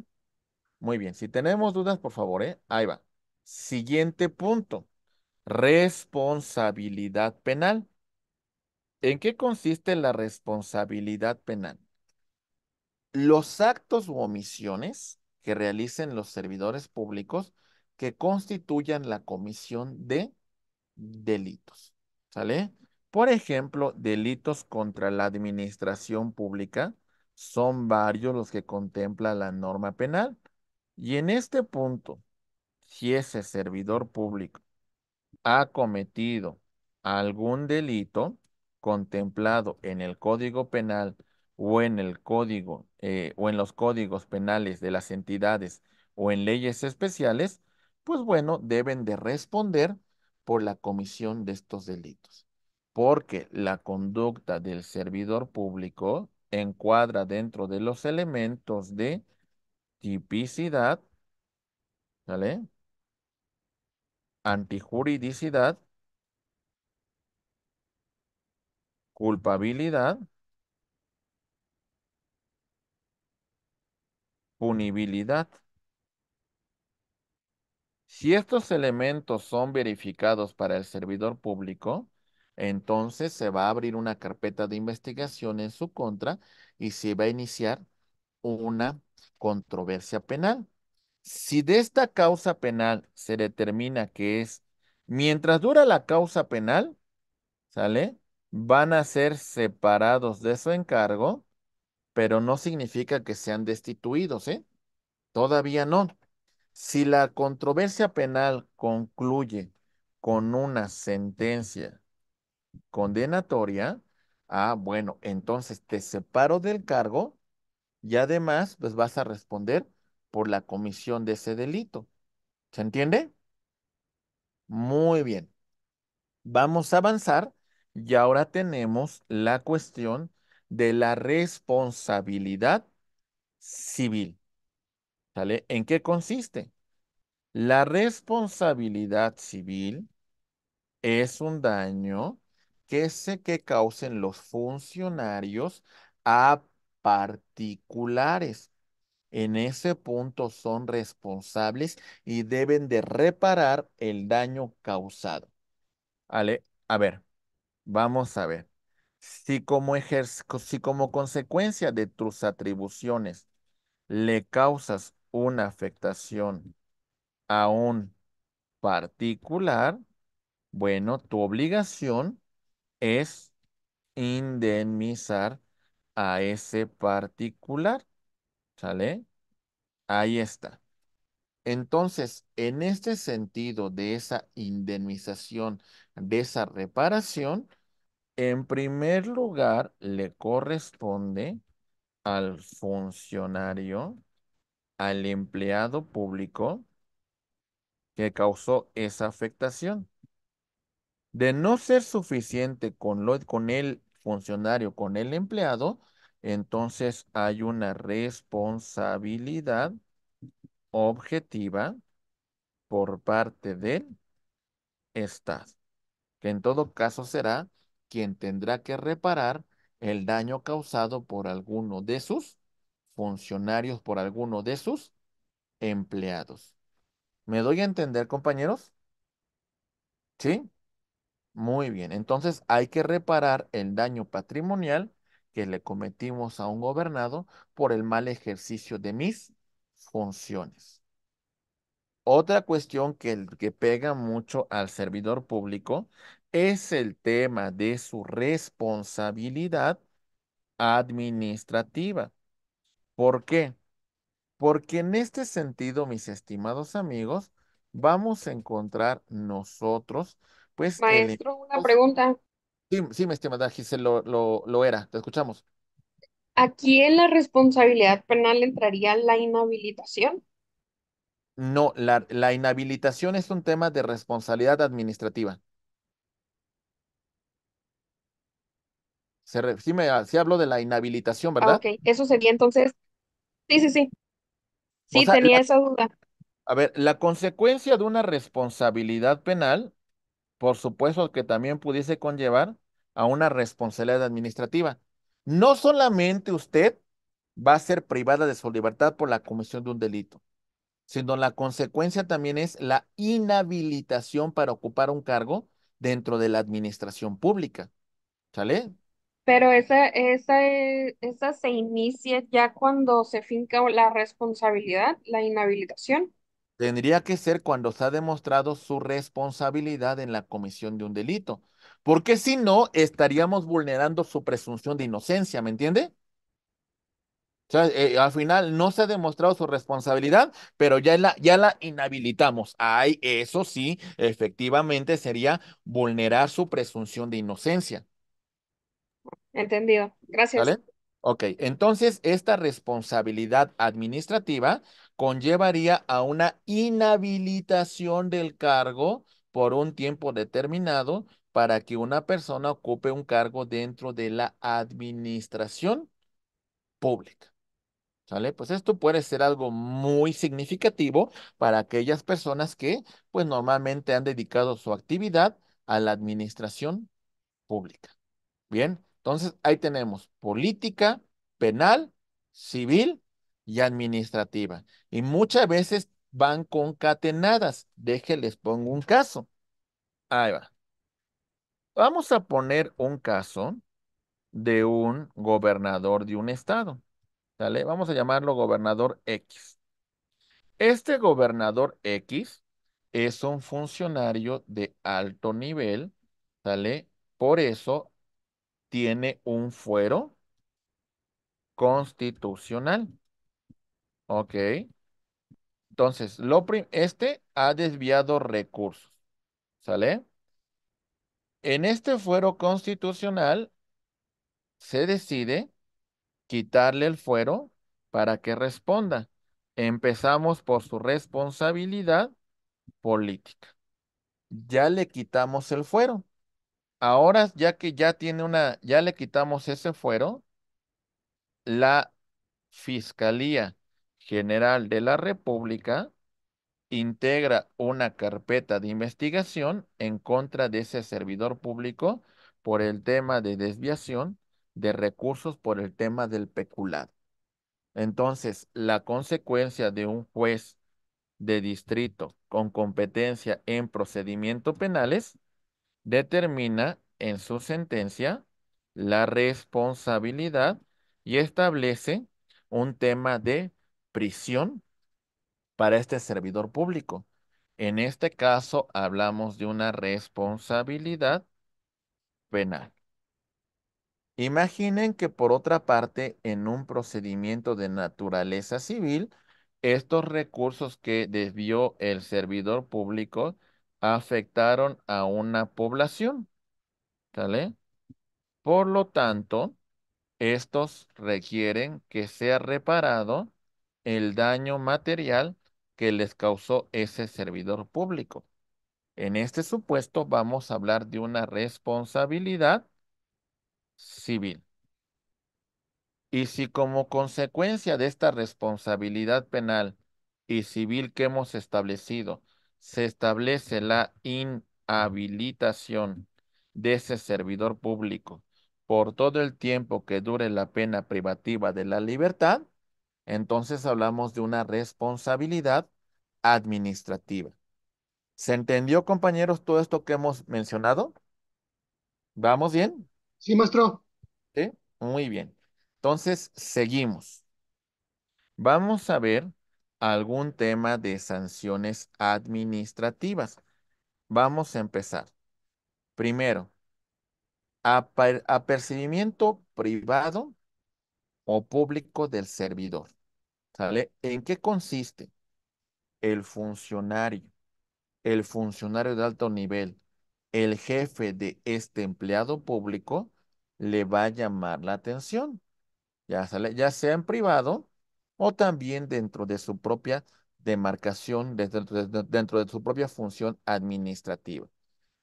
Muy bien, si tenemos dudas, por favor, ¿eh? ahí va. Siguiente punto, responsabilidad penal. ¿En qué consiste la responsabilidad penal? Los actos u omisiones que realicen los servidores públicos que constituyan la comisión de delitos. ¿Sale? Por ejemplo, delitos contra la administración pública son varios los que contempla la norma penal. Y en este punto, si ese servidor público ha cometido algún delito contemplado en el Código Penal o en el código eh, o en los códigos penales de las entidades o en leyes especiales, pues bueno, deben de responder por la comisión de estos delitos, porque la conducta del servidor público encuadra dentro de los elementos de tipicidad, ¿vale? Antijuridicidad, culpabilidad, punibilidad. Si estos elementos son verificados para el servidor público, entonces se va a abrir una carpeta de investigación en su contra y se va a iniciar una controversia penal. Si de esta causa penal se determina que es, mientras dura la causa penal, ¿sale? Van a ser separados de su encargo, pero no significa que sean destituidos, ¿eh? Todavía no. Si la controversia penal concluye con una sentencia condenatoria, ah, bueno, entonces te separo del cargo y además pues vas a responder por la comisión de ese delito. ¿Se entiende? Muy bien. Vamos a avanzar y ahora tenemos la cuestión de la responsabilidad civil. ¿En qué consiste? La responsabilidad civil es un daño que se que causen los funcionarios a particulares. En ese punto son responsables y deben de reparar el daño causado. A ver, vamos a ver. Si como, si como consecuencia de tus atribuciones le causas una afectación a un particular, bueno, tu obligación es indemnizar a ese particular. ¿Sale? Ahí está. Entonces, en este sentido de esa indemnización, de esa reparación, en primer lugar le corresponde al funcionario al empleado público que causó esa afectación. De no ser suficiente con, con el funcionario, con el empleado, entonces hay una responsabilidad objetiva por parte del Estado, que en todo caso será quien tendrá que reparar el daño causado por alguno de sus funcionarios por alguno de sus empleados. ¿Me doy a entender, compañeros? ¿Sí? Muy bien. Entonces hay que reparar el daño patrimonial que le cometimos a un gobernado por el mal ejercicio de mis funciones. Otra cuestión que, que pega mucho al servidor público es el tema de su responsabilidad administrativa. ¿Por qué? Porque en este sentido, mis estimados amigos, vamos a encontrar nosotros, pues... Maestro, una pregunta. Sí, sí, mi estimada Gisela, lo, era, te escuchamos. ¿Aquí en la responsabilidad penal entraría la inhabilitación? No, la, inhabilitación es un tema de responsabilidad administrativa. Se sí, me, ah, hablo de la inhabilitación, ah, ¿verdad? Ah, ok, eso sería entonces Sí, sí, sí. Sí, tenía esa duda. a ver, la consecuencia de una responsabilidad penal, por supuesto que también pudiese conllevar a una responsabilidad administrativa. No solamente usted va a ser privada de su libertad por la comisión de un delito, sino la consecuencia también es la inhabilitación para ocupar un cargo dentro de la administración pública. ¿Sale? Pero esa, esa, eh, esa se inicia ya cuando se finca la responsabilidad, la inhabilitación. Tendría que ser cuando se ha demostrado su responsabilidad en la comisión de un delito, porque si no, estaríamos vulnerando su presunción de inocencia, ¿me entiende? O sea, eh, al final no se ha demostrado su responsabilidad, pero ya la, ya la inhabilitamos. Ay, eso sí, efectivamente sería vulnerar su presunción de inocencia. Entendido. Gracias. ¿Vale? Ok, entonces esta responsabilidad administrativa conllevaría a una inhabilitación del cargo por un tiempo determinado para que una persona ocupe un cargo dentro de la administración pública. ¿Sale? Pues esto puede ser algo muy significativo para aquellas personas que, pues normalmente han dedicado su actividad a la administración pública. Bien, entonces, ahí tenemos política, penal, civil y administrativa. Y muchas veces van concatenadas. Déjenles pongo un caso. Ahí va. Vamos a poner un caso de un gobernador de un estado. ¿Sale? Vamos a llamarlo gobernador X. Este gobernador X es un funcionario de alto nivel, ¿sale? Por eso tiene un fuero constitucional. Ok. Entonces, lo este ha desviado recursos. ¿Sale? En este fuero constitucional se decide quitarle el fuero para que responda. Empezamos por su responsabilidad política. Ya le quitamos el fuero ahora ya que ya tiene una, ya le quitamos ese fuero, la Fiscalía General de la República integra una carpeta de investigación en contra de ese servidor público por el tema de desviación de recursos por el tema del peculado. Entonces, la consecuencia de un juez de distrito con competencia en procedimientos penales determina en su sentencia la responsabilidad y establece un tema de prisión para este servidor público. En este caso hablamos de una responsabilidad penal. Imaginen que por otra parte, en un procedimiento de naturaleza civil, estos recursos que desvió el servidor público afectaron a una población. ¿Sale? Por lo tanto, estos requieren que sea reparado el daño material que les causó ese servidor público. En este supuesto vamos a hablar de una responsabilidad civil. Y si como consecuencia de esta responsabilidad penal y civil que hemos establecido, se establece la inhabilitación de ese servidor público por todo el tiempo que dure la pena privativa de la libertad, entonces hablamos de una responsabilidad administrativa. ¿Se entendió, compañeros, todo esto que hemos mencionado? ¿Vamos bien? Sí, maestro. Sí, muy bien. Entonces, seguimos. Vamos a ver algún tema de sanciones administrativas. Vamos a empezar. Primero, apercibimiento privado o público del servidor. ¿Sale? ¿En qué consiste? El funcionario, el funcionario de alto nivel, el jefe de este empleado público le va a llamar la atención. Ya, sale, ya sea en privado o también dentro de su propia demarcación, dentro de, dentro de su propia función administrativa.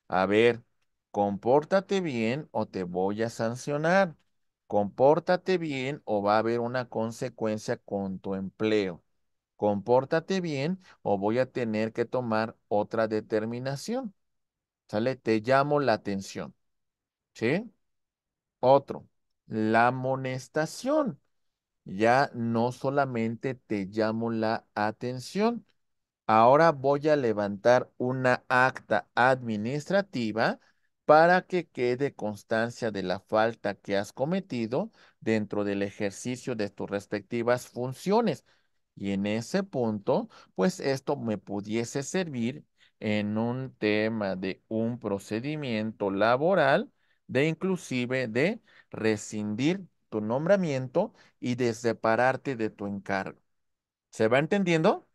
A ver, compórtate bien o te voy a sancionar. Compórtate bien o va a haber una consecuencia con tu empleo. Compórtate bien o voy a tener que tomar otra determinación. ¿Sale? Te llamo la atención. ¿Sí? Otro, la amonestación. Ya no solamente te llamo la atención, ahora voy a levantar una acta administrativa para que quede constancia de la falta que has cometido dentro del ejercicio de tus respectivas funciones. Y en ese punto, pues esto me pudiese servir en un tema de un procedimiento laboral, de inclusive de rescindir tu nombramiento y de separarte de tu encargo. ¿Se va entendiendo?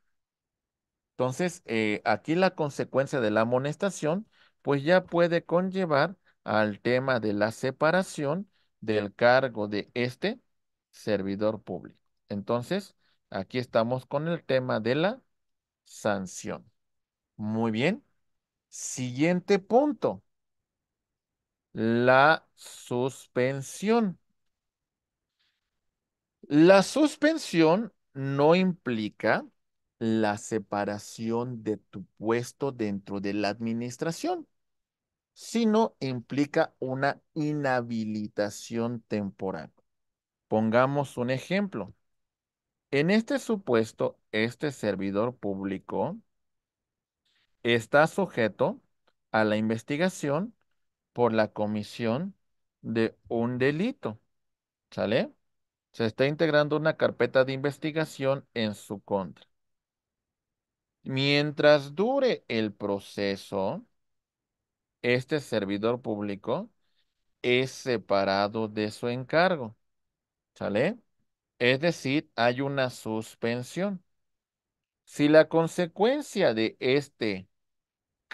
Entonces, eh, aquí la consecuencia de la amonestación, pues ya puede conllevar al tema de la separación del cargo de este servidor público. Entonces, aquí estamos con el tema de la sanción. Muy bien. Siguiente punto. La suspensión. La suspensión no implica la separación de tu puesto dentro de la administración, sino implica una inhabilitación temporal. Pongamos un ejemplo. En este supuesto, este servidor público está sujeto a la investigación por la comisión de un delito. ¿Sale? Se está integrando una carpeta de investigación en su contra. Mientras dure el proceso, este servidor público es separado de su encargo. ¿Sale? Es decir, hay una suspensión. Si la consecuencia de, este,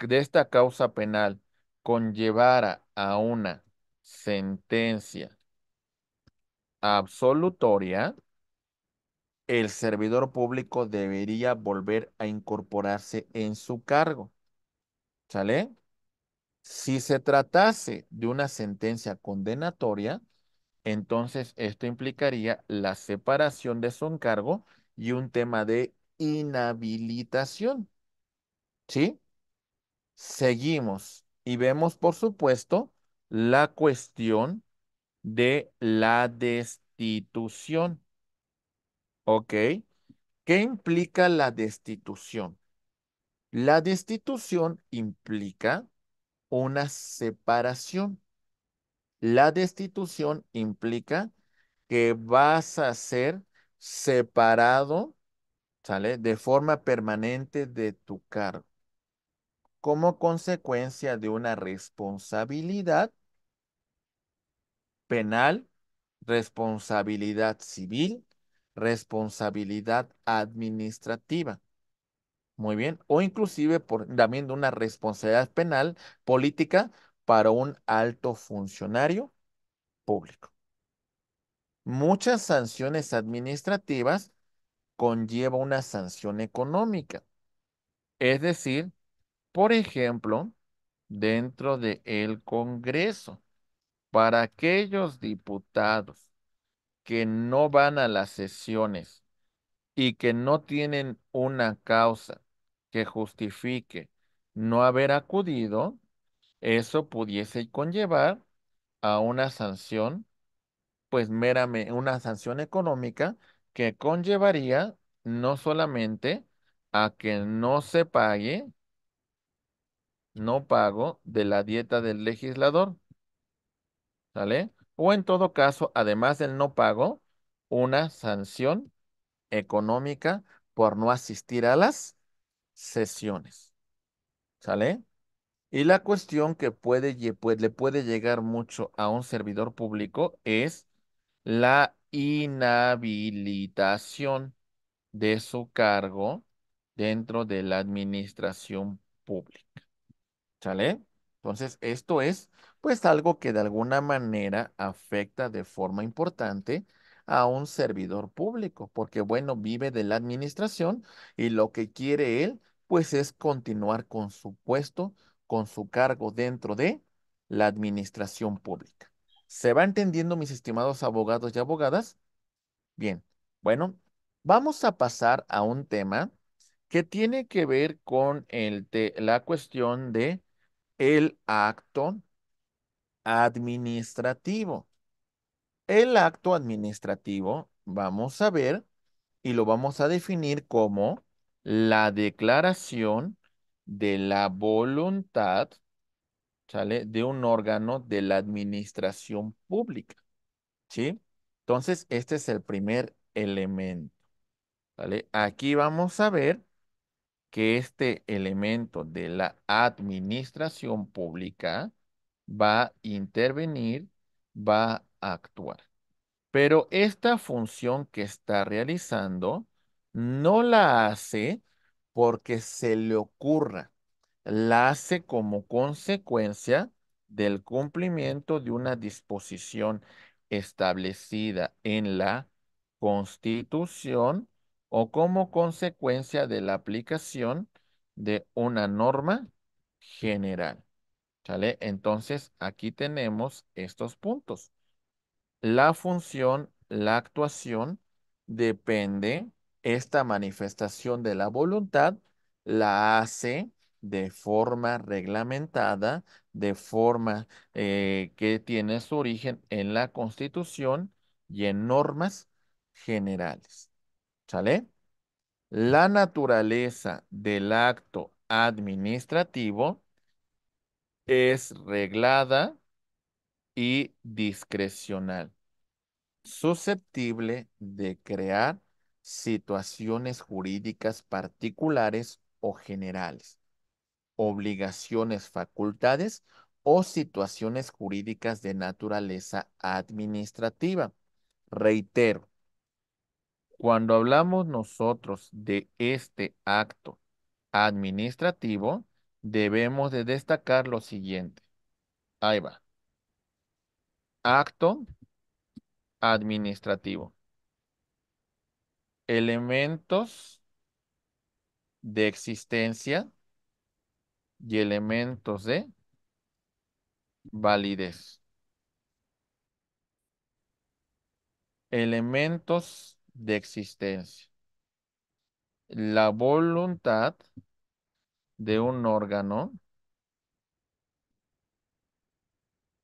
de esta causa penal conllevara a una sentencia absolutoria, el servidor público debería volver a incorporarse en su cargo. ¿Sale? Si se tratase de una sentencia condenatoria, entonces esto implicaría la separación de su encargo y un tema de inhabilitación. ¿Sí? Seguimos y vemos, por supuesto, la cuestión de la destitución. ¿Ok? ¿Qué implica la destitución? La destitución implica una separación. La destitución implica que vas a ser separado, ¿sale? De forma permanente de tu cargo como consecuencia de una responsabilidad penal, responsabilidad civil, responsabilidad administrativa. Muy bien. O inclusive por, también de una responsabilidad penal política para un alto funcionario público. Muchas sanciones administrativas conlleva una sanción económica. Es decir, por ejemplo, dentro del el Congreso, para aquellos diputados que no van a las sesiones y que no tienen una causa que justifique no haber acudido, eso pudiese conllevar a una sanción, pues meramente una sanción económica que conllevaría no solamente a que no se pague, no pago de la dieta del legislador, ¿sale? O en todo caso, además del no pago, una sanción económica por no asistir a las sesiones, ¿sale? Y la cuestión que puede, pues, le puede llegar mucho a un servidor público es la inhabilitación de su cargo dentro de la administración pública. ¿Sale? Entonces, esto es pues algo que de alguna manera afecta de forma importante a un servidor público, porque bueno, vive de la administración y lo que quiere él, pues es continuar con su puesto, con su cargo dentro de la administración pública. ¿Se va entendiendo, mis estimados abogados y abogadas? Bien, bueno, vamos a pasar a un tema que tiene que ver con el la cuestión de el acto administrativo. El acto administrativo vamos a ver y lo vamos a definir como la declaración de la voluntad ¿sale? de un órgano de la administración pública. ¿Sí? Entonces, este es el primer elemento. ¿sale? Aquí vamos a ver que este elemento de la administración pública va a intervenir, va a actuar. Pero esta función que está realizando no la hace porque se le ocurra, la hace como consecuencia del cumplimiento de una disposición establecida en la Constitución o como consecuencia de la aplicación de una norma general. ¿Sale? Entonces, aquí tenemos estos puntos. La función, la actuación, depende, esta manifestación de la voluntad la hace de forma reglamentada, de forma eh, que tiene su origen en la Constitución y en normas generales. ¿Sale? La naturaleza del acto administrativo es reglada y discrecional, susceptible de crear situaciones jurídicas particulares o generales, obligaciones, facultades o situaciones jurídicas de naturaleza administrativa. Reitero, cuando hablamos nosotros de este acto administrativo, debemos de destacar lo siguiente. Ahí va. Acto administrativo. Elementos de existencia y elementos de validez. Elementos de existencia. La voluntad de un órgano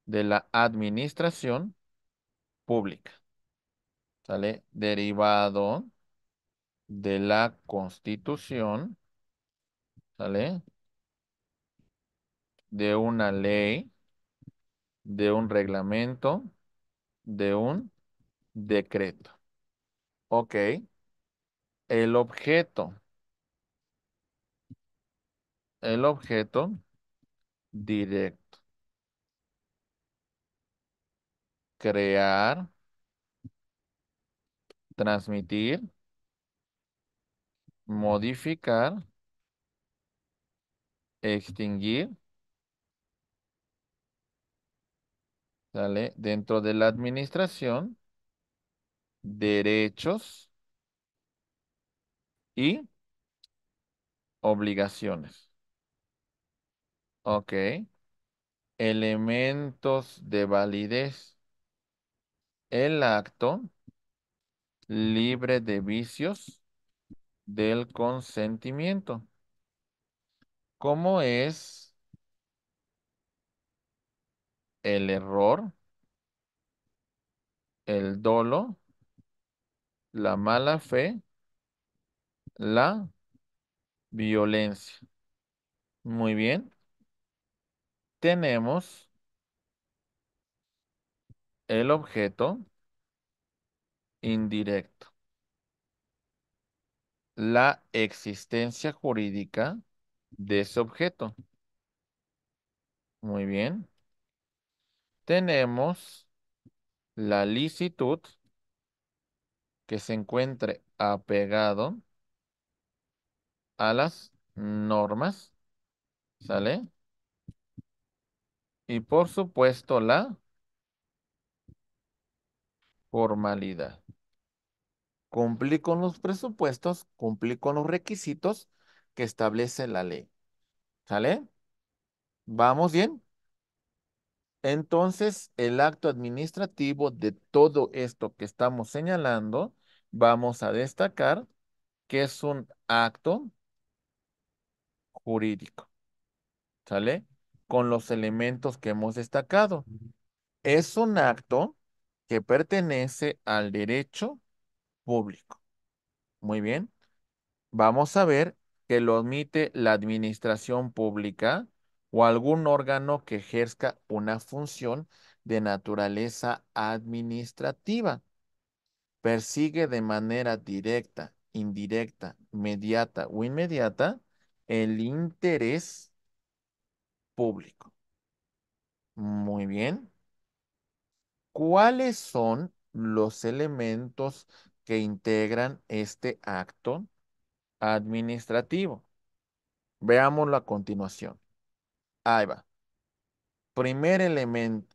de la administración pública. ¿Sale? Derivado de la constitución, ¿sale? De una ley, de un reglamento, de un decreto. Ok. El objeto el objeto directo. Crear. Transmitir. Modificar. Extinguir. ¿Sale? Dentro de la administración. Derechos. Y obligaciones. Ok. Elementos de validez. El acto libre de vicios del consentimiento. ¿Cómo es el error, el dolo, la mala fe, la violencia? Muy bien tenemos el objeto indirecto. La existencia jurídica de ese objeto. Muy bien. Tenemos la licitud que se encuentre apegado a las normas. ¿Sale? Y por supuesto la formalidad. Cumplí con los presupuestos, cumplí con los requisitos que establece la ley. ¿Sale? ¿Vamos bien? Entonces, el acto administrativo de todo esto que estamos señalando, vamos a destacar que es un acto jurídico. ¿Sale? con los elementos que hemos destacado. Es un acto que pertenece al derecho público. Muy bien. Vamos a ver que lo admite la administración pública o algún órgano que ejerzca una función de naturaleza administrativa. Persigue de manera directa, indirecta, mediata o inmediata el interés público. Muy bien. ¿Cuáles son los elementos que integran este acto administrativo? Veámoslo a continuación. Ahí va. Primer elemento,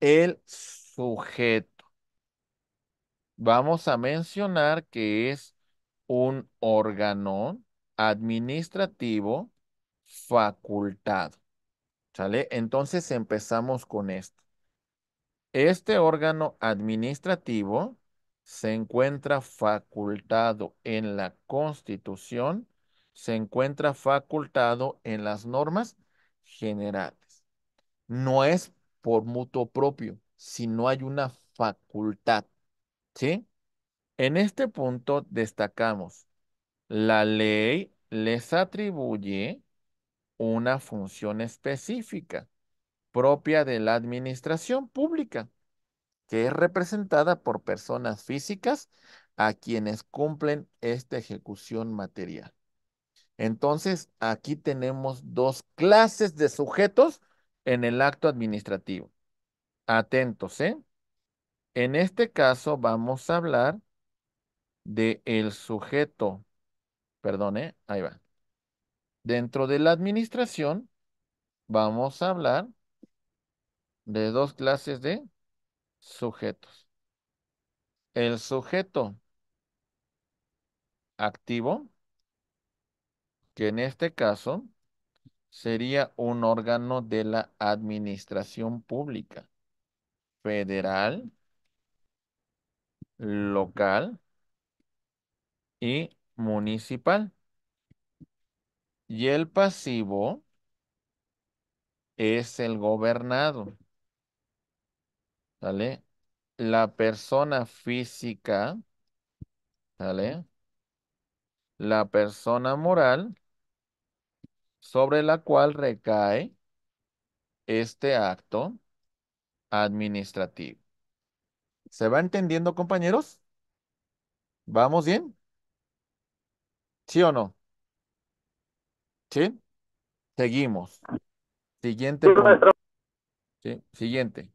el sujeto. Vamos a mencionar que es un órgano administrativo facultado. ¿Sale? Entonces empezamos con esto. Este órgano administrativo se encuentra facultado en la Constitución, se encuentra facultado en las normas generales. No es por mutuo propio, sino hay una facultad. ¿Sí? En este punto destacamos, la ley les atribuye una función específica propia de la administración pública, que es representada por personas físicas a quienes cumplen esta ejecución material. Entonces, aquí tenemos dos clases de sujetos en el acto administrativo. Atentos, ¿eh? En este caso vamos a hablar de el sujeto, perdón, ¿eh? ahí va, Dentro de la administración, vamos a hablar de dos clases de sujetos. El sujeto activo, que en este caso sería un órgano de la administración pública, federal, local y municipal. Y el pasivo es el gobernado. ¿Sale? La persona física, ¿sale? La persona moral sobre la cual recae este acto administrativo. ¿Se va entendiendo, compañeros? ¿Vamos bien? ¿Sí o no? ¿Sí? Seguimos. Siguiente. ¿Sí? Siguiente.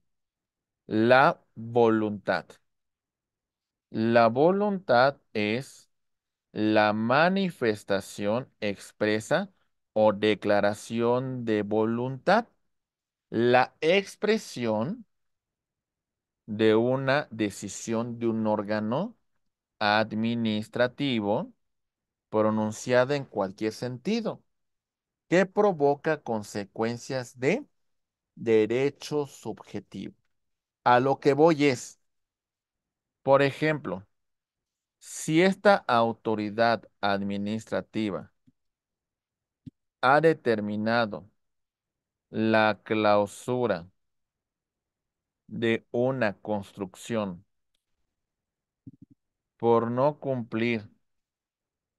La voluntad. La voluntad es la manifestación expresa o declaración de voluntad, la expresión de una decisión de un órgano administrativo pronunciada en cualquier sentido que provoca consecuencias de derecho subjetivo. A lo que voy es, por ejemplo, si esta autoridad administrativa ha determinado la clausura de una construcción por no cumplir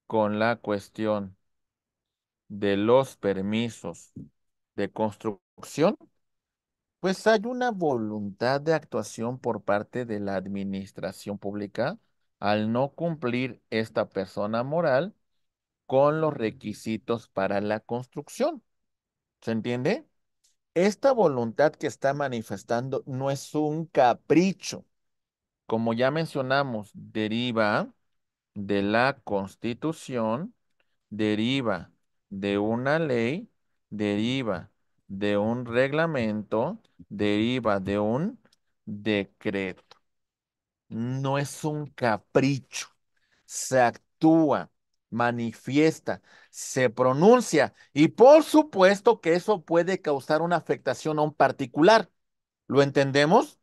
con la cuestión de los permisos de construcción, pues hay una voluntad de actuación por parte de la administración pública al no cumplir esta persona moral con los requisitos para la construcción. ¿Se entiende? Esta voluntad que está manifestando no es un capricho. Como ya mencionamos, deriva de la constitución, deriva de una ley deriva de un reglamento, deriva de un decreto. No es un capricho. Se actúa, manifiesta, se pronuncia y por supuesto que eso puede causar una afectación a un particular. ¿Lo entendemos?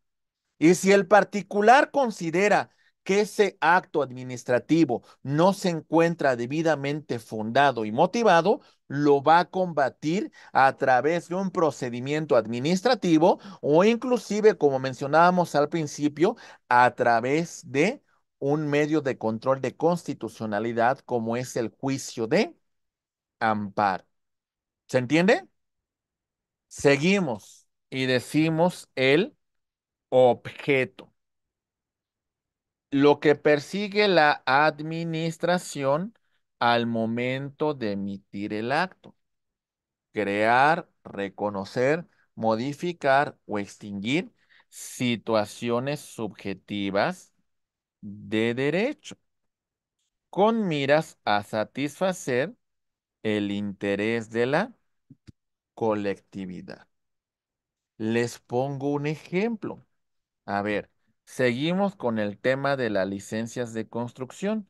Y si el particular considera que ese acto administrativo no se encuentra debidamente fundado y motivado, lo va a combatir a través de un procedimiento administrativo o inclusive, como mencionábamos al principio, a través de un medio de control de constitucionalidad como es el juicio de amparo. ¿Se entiende? Seguimos y decimos el objeto lo que persigue la administración al momento de emitir el acto. Crear, reconocer, modificar o extinguir situaciones subjetivas de derecho con miras a satisfacer el interés de la colectividad. Les pongo un ejemplo. A ver, Seguimos con el tema de las licencias de construcción.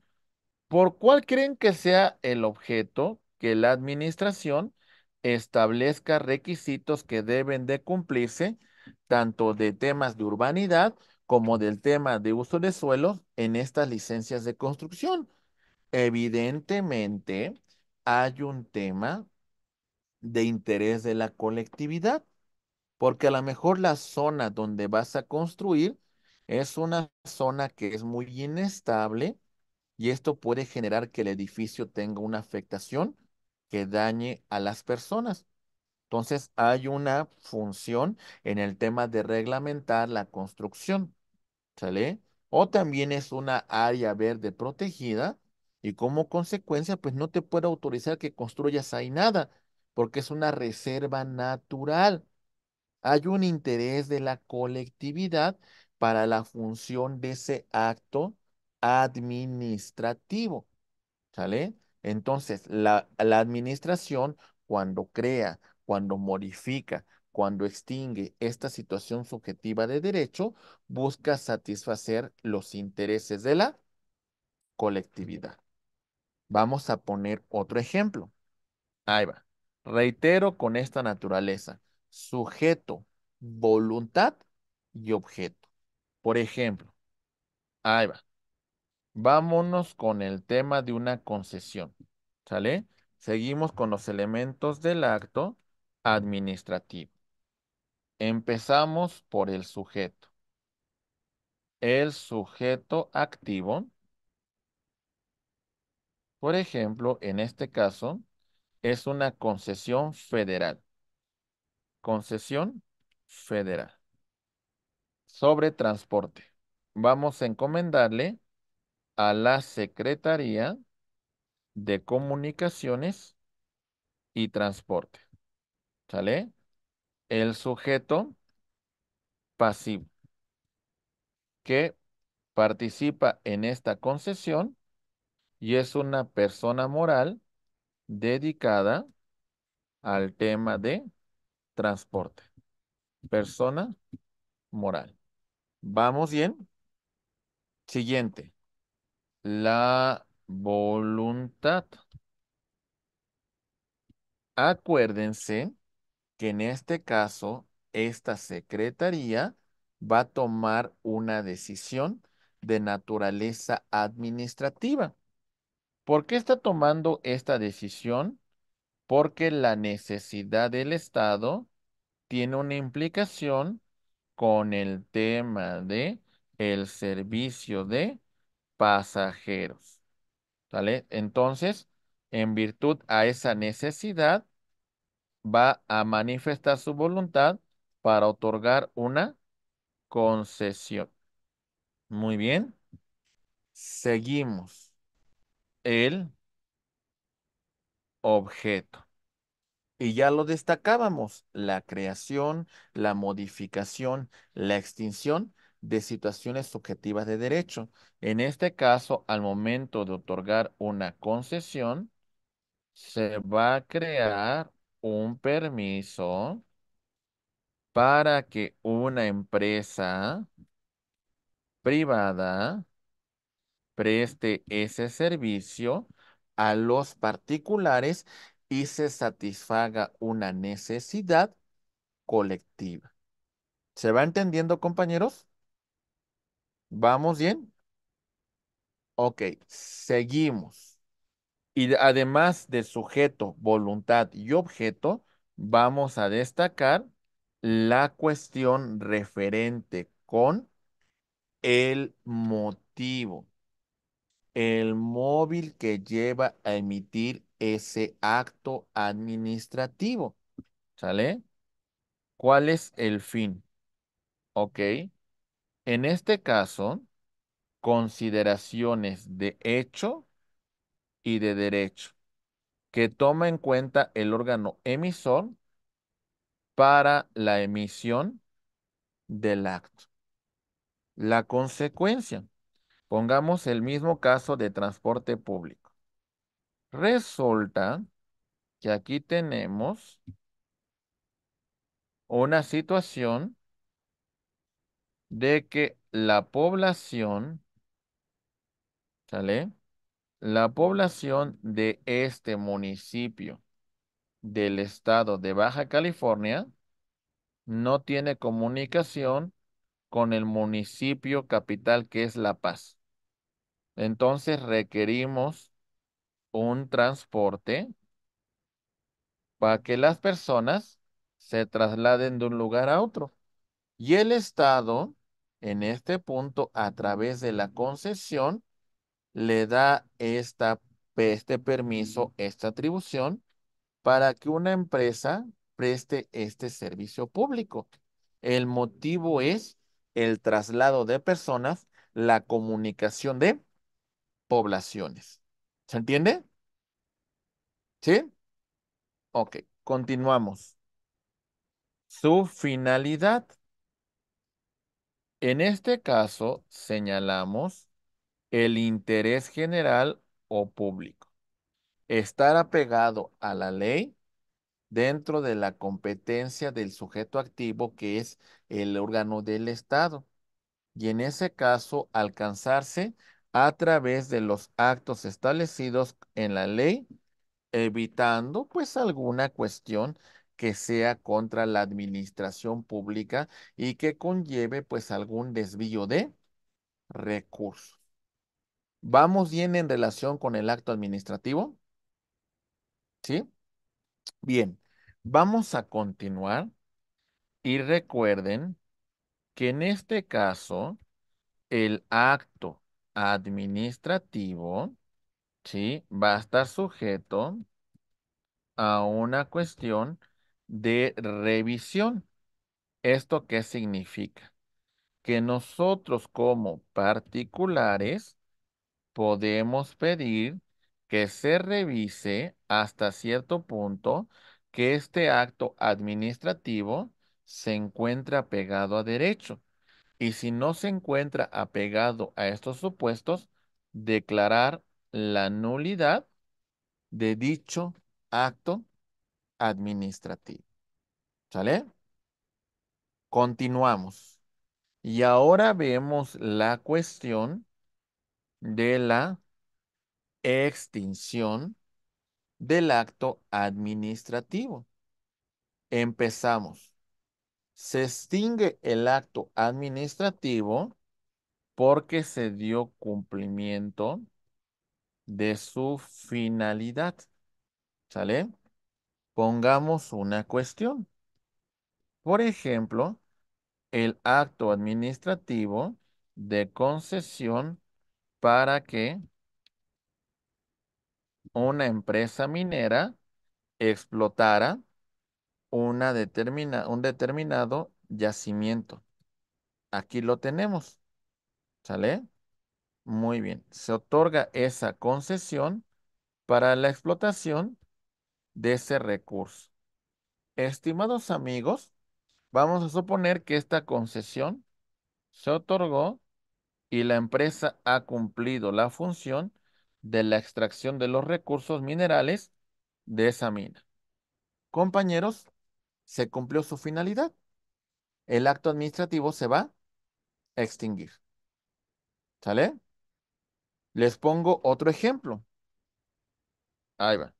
¿Por cuál creen que sea el objeto que la administración establezca requisitos que deben de cumplirse, tanto de temas de urbanidad como del tema de uso de suelos en estas licencias de construcción? Evidentemente, hay un tema de interés de la colectividad, porque a lo mejor la zona donde vas a construir es una zona que es muy inestable y esto puede generar que el edificio tenga una afectación que dañe a las personas. Entonces, hay una función en el tema de reglamentar la construcción, ¿sale? O también es una área verde protegida y como consecuencia, pues no te puede autorizar que construyas ahí nada, porque es una reserva natural. Hay un interés de la colectividad para la función de ese acto administrativo. ¿Sale? Entonces, la, la administración cuando crea, cuando modifica, cuando extingue esta situación subjetiva de derecho, busca satisfacer los intereses de la colectividad. Vamos a poner otro ejemplo. Ahí va. Reitero con esta naturaleza, sujeto, voluntad y objeto. Por ejemplo, ahí va. Vámonos con el tema de una concesión. ¿Sale? Seguimos con los elementos del acto administrativo. Empezamos por el sujeto. El sujeto activo. Por ejemplo, en este caso, es una concesión federal. Concesión federal sobre transporte. Vamos a encomendarle a la Secretaría de Comunicaciones y Transporte. ¿Sale? El sujeto pasivo que participa en esta concesión y es una persona moral dedicada al tema de transporte. Persona moral. Vamos bien. Siguiente. La voluntad. Acuérdense que en este caso, esta secretaría va a tomar una decisión de naturaleza administrativa. ¿Por qué está tomando esta decisión? Porque la necesidad del Estado tiene una implicación con el tema de el servicio de pasajeros. ¿Vale? Entonces, en virtud a esa necesidad, va a manifestar su voluntad para otorgar una concesión. Muy bien. Seguimos. El objeto. Y ya lo destacábamos, la creación, la modificación, la extinción de situaciones subjetivas de derecho. En este caso, al momento de otorgar una concesión, se va a crear un permiso para que una empresa privada preste ese servicio a los particulares y se satisfaga una necesidad colectiva. ¿Se va entendiendo, compañeros? ¿Vamos bien? Ok, seguimos. Y además de sujeto, voluntad y objeto, vamos a destacar la cuestión referente con el motivo, el móvil que lleva a emitir ese acto administrativo. ¿Sale? ¿Cuál es el fin? ¿Ok? En este caso, consideraciones de hecho y de derecho que toma en cuenta el órgano emisor para la emisión del acto. La consecuencia. Pongamos el mismo caso de transporte público. Resulta que aquí tenemos una situación de que la población, ¿sale? La población de este municipio del estado de Baja California no tiene comunicación con el municipio capital que es La Paz. Entonces requerimos un transporte para que las personas se trasladen de un lugar a otro. Y el Estado, en este punto, a través de la concesión, le da este permiso, esta atribución, para que una empresa preste este servicio público. El motivo es el traslado de personas, la comunicación de poblaciones. ¿Se entiende? ¿Sí? Ok, continuamos. Su finalidad. En este caso, señalamos el interés general o público. Estar apegado a la ley dentro de la competencia del sujeto activo que es el órgano del Estado. Y en ese caso, alcanzarse a través de los actos establecidos en la ley, evitando pues alguna cuestión que sea contra la administración pública y que conlleve pues algún desvío de recursos. ¿Vamos bien en relación con el acto administrativo? ¿Sí? Bien, vamos a continuar y recuerden que en este caso el acto administrativo, ¿sí? Va a estar sujeto a una cuestión de revisión. ¿Esto qué significa? Que nosotros como particulares podemos pedir que se revise hasta cierto punto que este acto administrativo se encuentra pegado a derecho y si no se encuentra apegado a estos supuestos, declarar la nulidad de dicho acto administrativo. ¿Sale? Continuamos. Y ahora vemos la cuestión de la extinción del acto administrativo. Empezamos se extingue el acto administrativo porque se dio cumplimiento de su finalidad. ¿Sale? Pongamos una cuestión. Por ejemplo, el acto administrativo de concesión para que una empresa minera explotara una determina, un determinado yacimiento. Aquí lo tenemos. ¿Sale? Muy bien. Se otorga esa concesión para la explotación de ese recurso. Estimados amigos, vamos a suponer que esta concesión se otorgó y la empresa ha cumplido la función de la extracción de los recursos minerales de esa mina. Compañeros, se cumplió su finalidad. El acto administrativo se va a extinguir. ¿Sale? Les pongo otro ejemplo. Ahí va.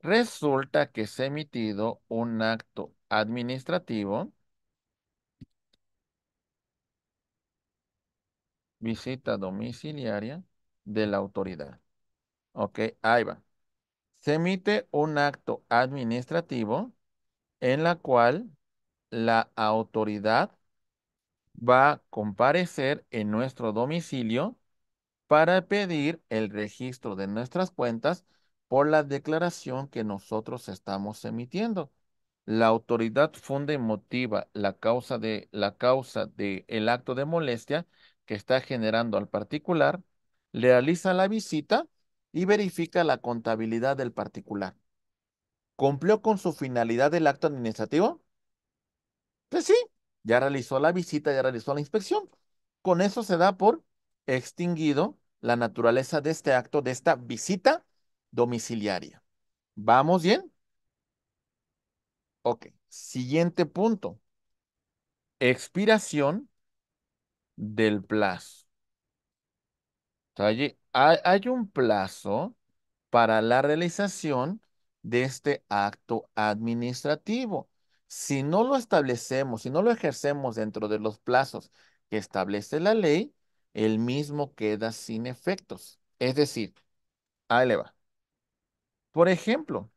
Resulta que se ha emitido un acto administrativo. Visita domiciliaria de la autoridad. Ok, ahí va se emite un acto administrativo en la cual la autoridad va a comparecer en nuestro domicilio para pedir el registro de nuestras cuentas por la declaración que nosotros estamos emitiendo. La autoridad funde y motiva la causa de la causa de el acto de molestia que está generando al particular, le realiza la visita y verifica la contabilidad del particular. ¿Cumplió con su finalidad el acto administrativo? Pues sí, ya realizó la visita, ya realizó la inspección. Con eso se da por extinguido la naturaleza de este acto, de esta visita domiciliaria. ¿Vamos bien? Ok, siguiente punto. Expiración del plazo. Está allí hay, un plazo para la realización de este acto administrativo. Si no lo establecemos, si no lo ejercemos dentro de los plazos que establece la ley, el mismo queda sin efectos. Es decir, ahí le va. Por ejemplo,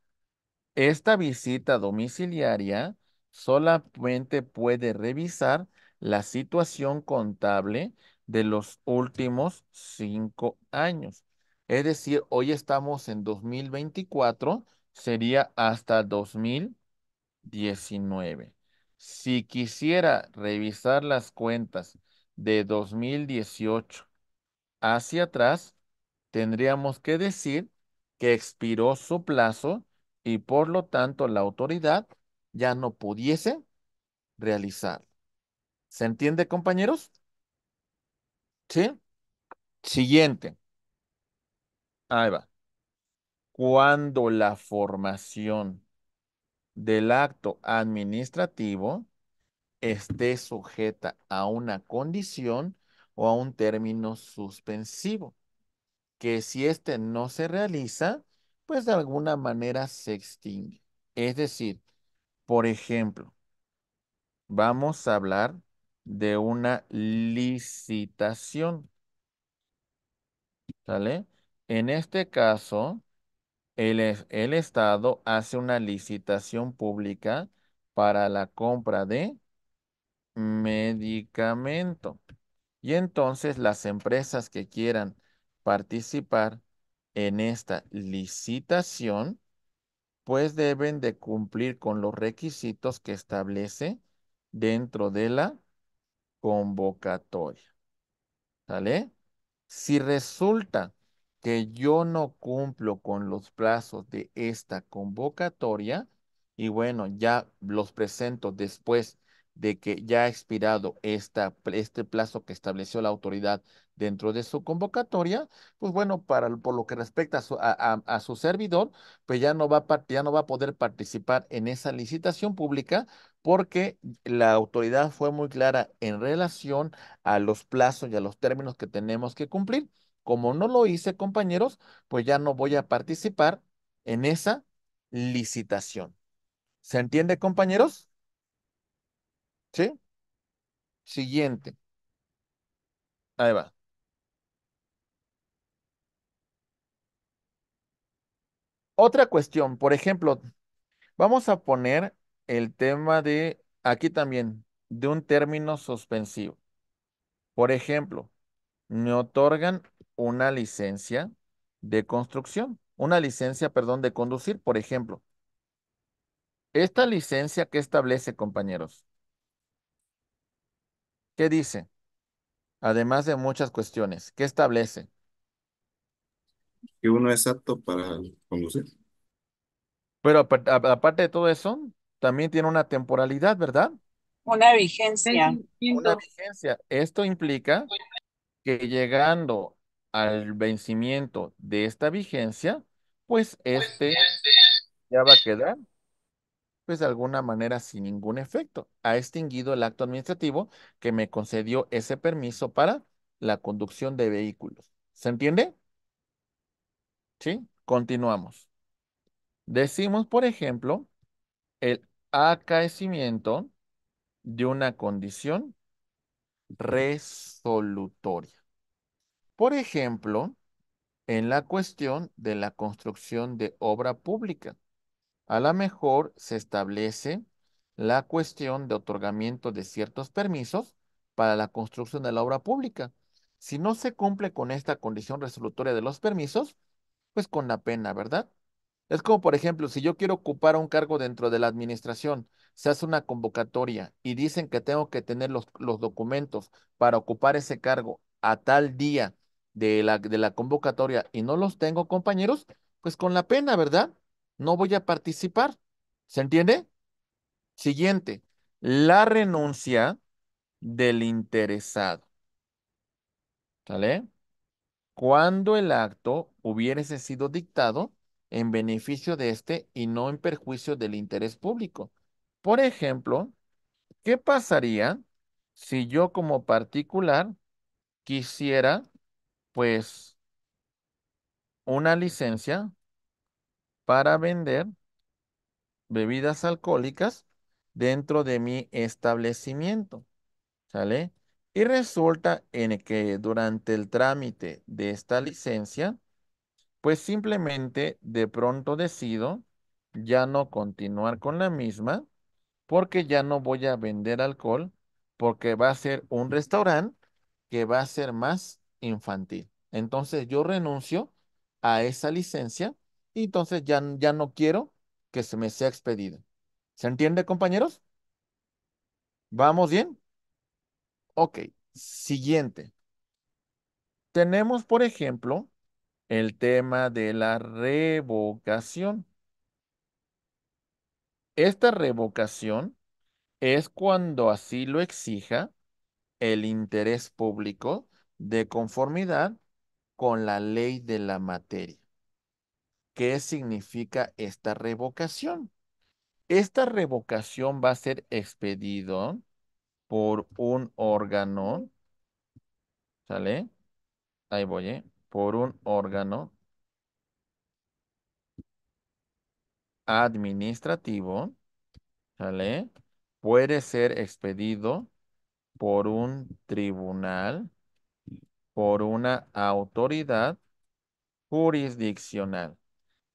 esta visita domiciliaria solamente puede revisar la situación contable de los últimos cinco años. Es decir, hoy estamos en 2024, sería hasta 2019. Si quisiera revisar las cuentas de 2018 hacia atrás, tendríamos que decir que expiró su plazo y por lo tanto la autoridad ya no pudiese realizar. ¿Se entiende, compañeros? ¿Sí? Siguiente. Ahí va. Cuando la formación del acto administrativo esté sujeta a una condición o a un término suspensivo, que si éste no se realiza, pues de alguna manera se extingue. Es decir, por ejemplo, vamos a hablar de una licitación. ¿Sale? En este caso, el, el Estado hace una licitación pública para la compra de medicamento. Y entonces las empresas que quieran participar en esta licitación, pues deben de cumplir con los requisitos que establece dentro de la convocatoria. ¿Sale? Si resulta que yo no cumplo con los plazos de esta convocatoria, y bueno, ya los presento después de que ya ha expirado esta, este plazo que estableció la autoridad dentro de su convocatoria, pues bueno, para, por lo que respecta a su, servidor, pues ya no, va, ya no va a poder participar en esa licitación pública porque la autoridad fue muy clara en relación a los plazos y a los términos que tenemos que cumplir. Como no lo hice, compañeros, pues ya no voy a participar en esa licitación. ¿Se entiende, compañeros? ¿Sí? Siguiente. Ahí va. Otra cuestión, por ejemplo, vamos a poner el tema de, aquí también, de un término suspensivo. Por ejemplo, me otorgan una licencia de construcción, una licencia, perdón, de conducir, por ejemplo. Esta licencia que establece, compañeros, ¿qué dice? Además de muchas cuestiones, ¿qué establece? Que uno es apto para conducir. Pero aparte de todo eso, también tiene una temporalidad, ¿verdad? Una vigencia. Una vigencia. Esto implica que llegando al vencimiento de esta vigencia, pues este ya va a quedar, pues de alguna manera sin ningún efecto. Ha extinguido el acto administrativo que me concedió ese permiso para la conducción de vehículos. ¿Se entiende? Sí, continuamos. Decimos, por ejemplo, el acaecimiento de una condición resolutoria. Por ejemplo, en la cuestión de la construcción de obra pública, a lo mejor se establece la cuestión de otorgamiento de ciertos permisos para la construcción de la obra pública. Si no se cumple con esta condición resolutoria de los permisos, pues con la pena, ¿verdad? Es como, por ejemplo, si yo quiero ocupar un cargo dentro de la administración, se hace una convocatoria y dicen que tengo que tener los, los documentos para ocupar ese cargo a tal día de la, de la convocatoria y no los tengo, compañeros, pues con la pena, ¿verdad? No voy a participar. ¿Se entiende? Siguiente, la renuncia del interesado. ¿Sale? Cuando el acto hubiese sido dictado en beneficio de este y no en perjuicio del interés público. Por ejemplo, ¿qué pasaría si yo como particular quisiera, pues, una licencia para vender bebidas alcohólicas dentro de mi establecimiento? ¿Sale? Y resulta en que durante el trámite de esta licencia, pues simplemente de pronto decido ya no continuar con la misma porque ya no voy a vender alcohol porque va a ser un restaurante que va a ser más infantil. Entonces yo renuncio a esa licencia y entonces ya, ya no quiero que se me sea expedido. ¿Se entiende, compañeros? ¿Vamos bien? Ok, siguiente. Tenemos, por ejemplo, el tema de la revocación. Esta revocación es cuando así lo exija el interés público de conformidad con la ley de la materia. ¿Qué significa esta revocación? Esta revocación va a ser expedido por un órgano, ¿sale? Ahí voy, ¿eh? por un órgano administrativo, ¿sale? Puede ser expedido por un tribunal, por una autoridad jurisdiccional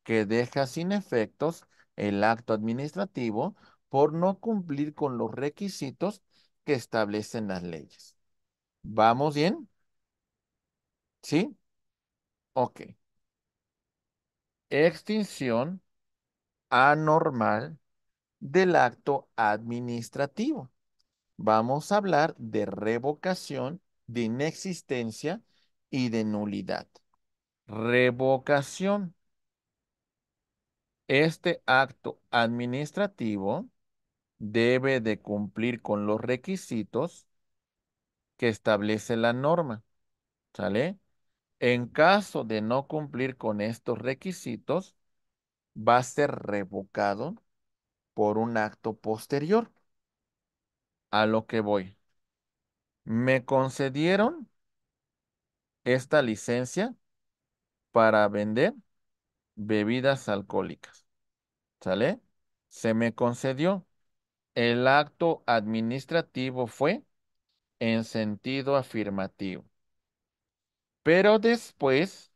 que deja sin efectos el acto administrativo por no cumplir con los requisitos que establecen las leyes. ¿Vamos bien? ¿Sí? Ok. Extinción anormal del acto administrativo. Vamos a hablar de revocación, de inexistencia y de nulidad. Revocación. Este acto administrativo debe de cumplir con los requisitos que establece la norma. ¿Sale? En caso de no cumplir con estos requisitos, va a ser revocado por un acto posterior. A lo que voy. Me concedieron esta licencia para vender bebidas alcohólicas. ¿Sale? Se me concedió. El acto administrativo fue en sentido afirmativo. Pero después,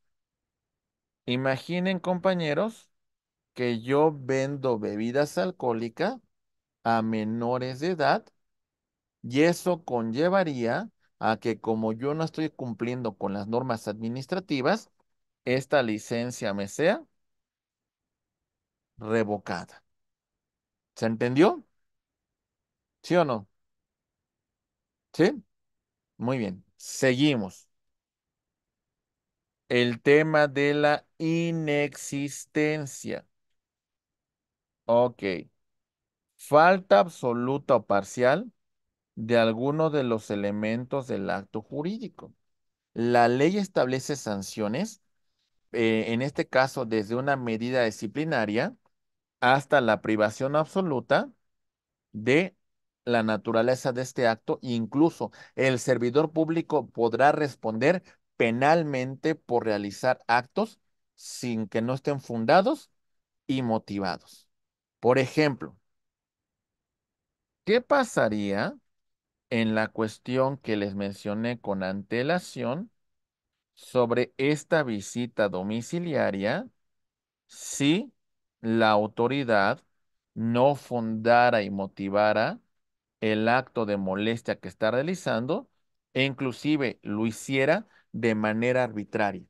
imaginen, compañeros, que yo vendo bebidas alcohólicas a menores de edad y eso conllevaría a que como yo no estoy cumpliendo con las normas administrativas, esta licencia me sea revocada. ¿Se entendió? ¿Sí o no? ¿Sí? Muy bien. Seguimos. El tema de la inexistencia. Ok. Falta absoluta o parcial de alguno de los elementos del acto jurídico. La ley establece sanciones, eh, en este caso desde una medida disciplinaria hasta la privación absoluta de la naturaleza de este acto, incluso el servidor público podrá responder penalmente por realizar actos sin que no estén fundados y motivados. Por ejemplo, ¿qué pasaría en la cuestión que les mencioné con antelación sobre esta visita domiciliaria si la autoridad no fundara y motivara el acto de molestia que está realizando e inclusive lo hiciera de manera arbitraria.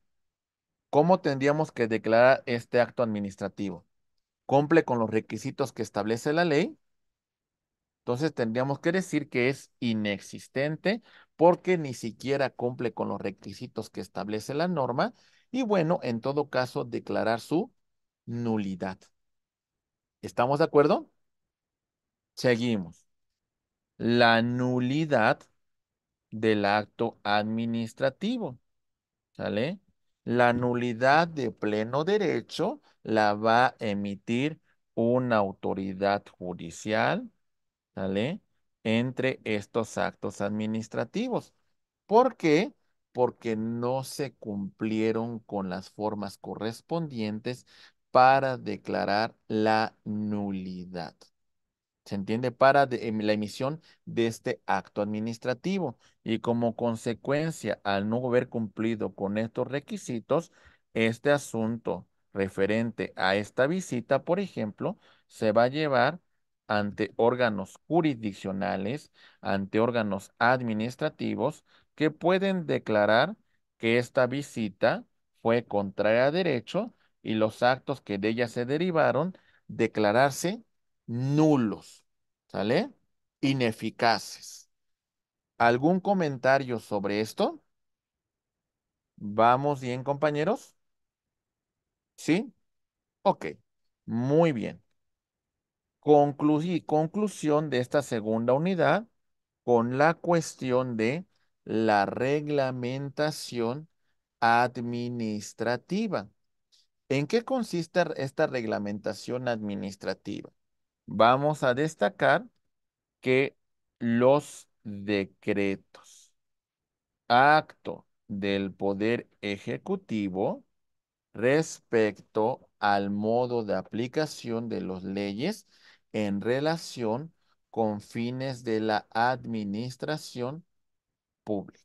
¿Cómo tendríamos que declarar este acto administrativo? Cumple con los requisitos que establece la ley. Entonces tendríamos que decir que es inexistente porque ni siquiera cumple con los requisitos que establece la norma y bueno, en todo caso, declarar su nulidad. ¿Estamos de acuerdo? Seguimos. La nulidad del acto administrativo. ¿Sale? La nulidad de pleno derecho la va a emitir una autoridad judicial, ¿sale? Entre estos actos administrativos. ¿Por qué? Porque no se cumplieron con las formas correspondientes para declarar la nulidad se entiende, para em, la emisión de este acto administrativo. Y como consecuencia, al no haber cumplido con estos requisitos, este asunto referente a esta visita, por ejemplo, se va a llevar ante órganos jurisdiccionales, ante órganos administrativos, que pueden declarar que esta visita fue contraria a derecho y los actos que de ella se derivaron declararse nulos, ¿sale? Ineficaces. ¿Algún comentario sobre esto? ¿Vamos bien, compañeros? ¿Sí? Ok, muy bien. conclusión de esta segunda unidad con la cuestión de la reglamentación administrativa. ¿En qué consiste esta reglamentación administrativa? Vamos a destacar que los decretos, acto del poder ejecutivo respecto al modo de aplicación de las leyes en relación con fines de la administración pública.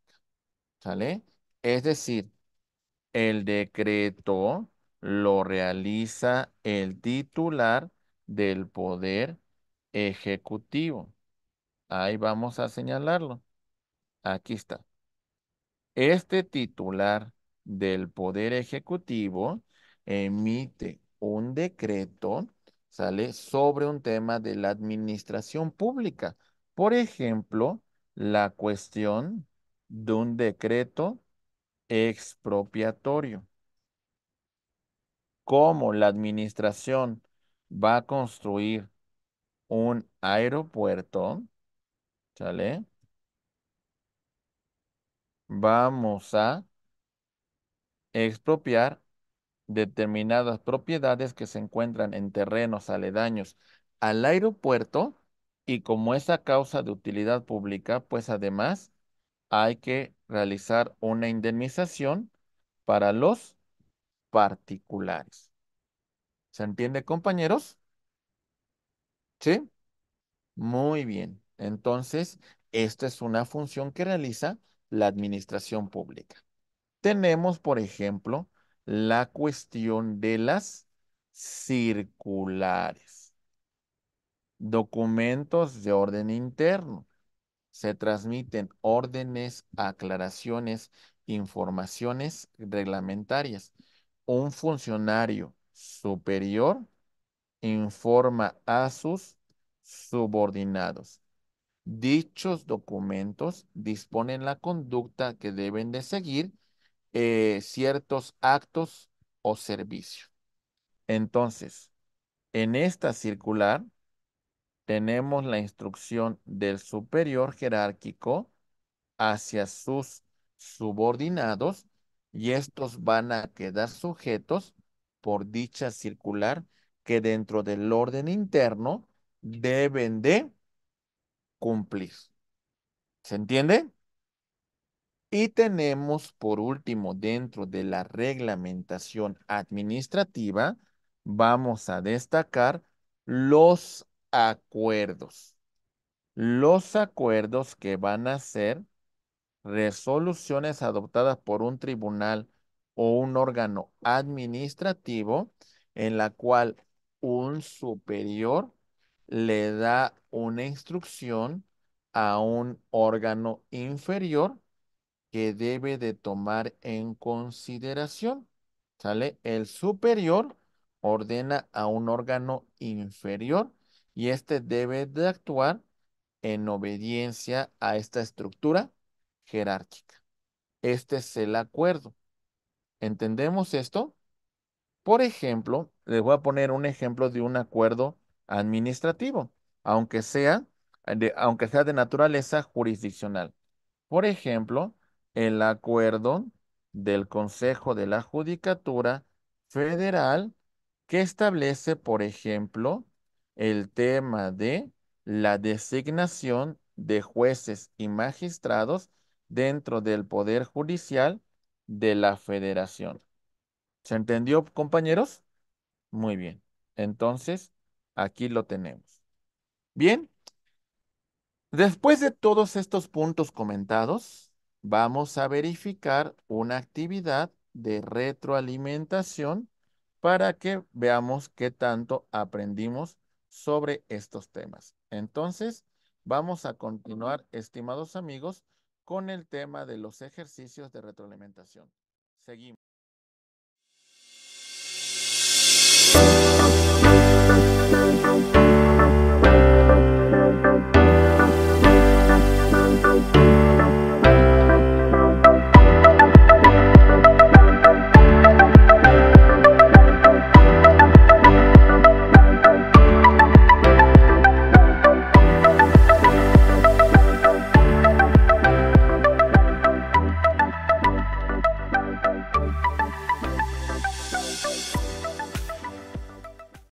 ¿Sale? Es decir, el decreto lo realiza el titular del poder ejecutivo. Ahí vamos a señalarlo. Aquí está. Este titular del poder ejecutivo emite un decreto, sale sobre un tema de la administración pública. Por ejemplo, la cuestión de un decreto expropiatorio. Como la administración va a construir un aeropuerto, ¿sale? Vamos a expropiar determinadas propiedades que se encuentran en terrenos aledaños al aeropuerto y como es a causa de utilidad pública, pues además hay que realizar una indemnización para los particulares. ¿Se entiende, compañeros? ¿Sí? Muy bien. Entonces, esta es una función que realiza la administración pública. Tenemos, por ejemplo, la cuestión de las circulares. Documentos de orden interno. Se transmiten órdenes, aclaraciones, informaciones reglamentarias. Un funcionario superior informa a sus subordinados. Dichos documentos disponen la conducta que deben de seguir eh, ciertos actos o servicios. Entonces, en esta circular tenemos la instrucción del superior jerárquico hacia sus subordinados y estos van a quedar sujetos por dicha circular que dentro del orden interno deben de cumplir. ¿Se entiende? Y tenemos por último dentro de la reglamentación administrativa, vamos a destacar los acuerdos. Los acuerdos que van a ser resoluciones adoptadas por un tribunal o un órgano administrativo en la cual un superior le da una instrucción a un órgano inferior que debe de tomar en consideración. ¿Sale? El superior ordena a un órgano inferior y este debe de actuar en obediencia a esta estructura jerárquica. Este es el acuerdo. ¿Entendemos esto? Por ejemplo, les voy a poner un ejemplo de un acuerdo administrativo, aunque sea eh, de, aunque sea de naturaleza jurisdiccional. Por ejemplo, el acuerdo del Consejo de la Judicatura Federal que establece, por ejemplo, el tema de la designación de jueces y magistrados dentro del Poder Judicial de la federación. ¿Se entendió, compañeros? Muy bien. Entonces, aquí lo tenemos. Bien. Después de todos estos puntos comentados, vamos a verificar una actividad de retroalimentación para que veamos qué tanto aprendimos sobre estos temas. Entonces, vamos a continuar, estimados amigos, con el tema de los ejercicios de retroalimentación. Seguimos.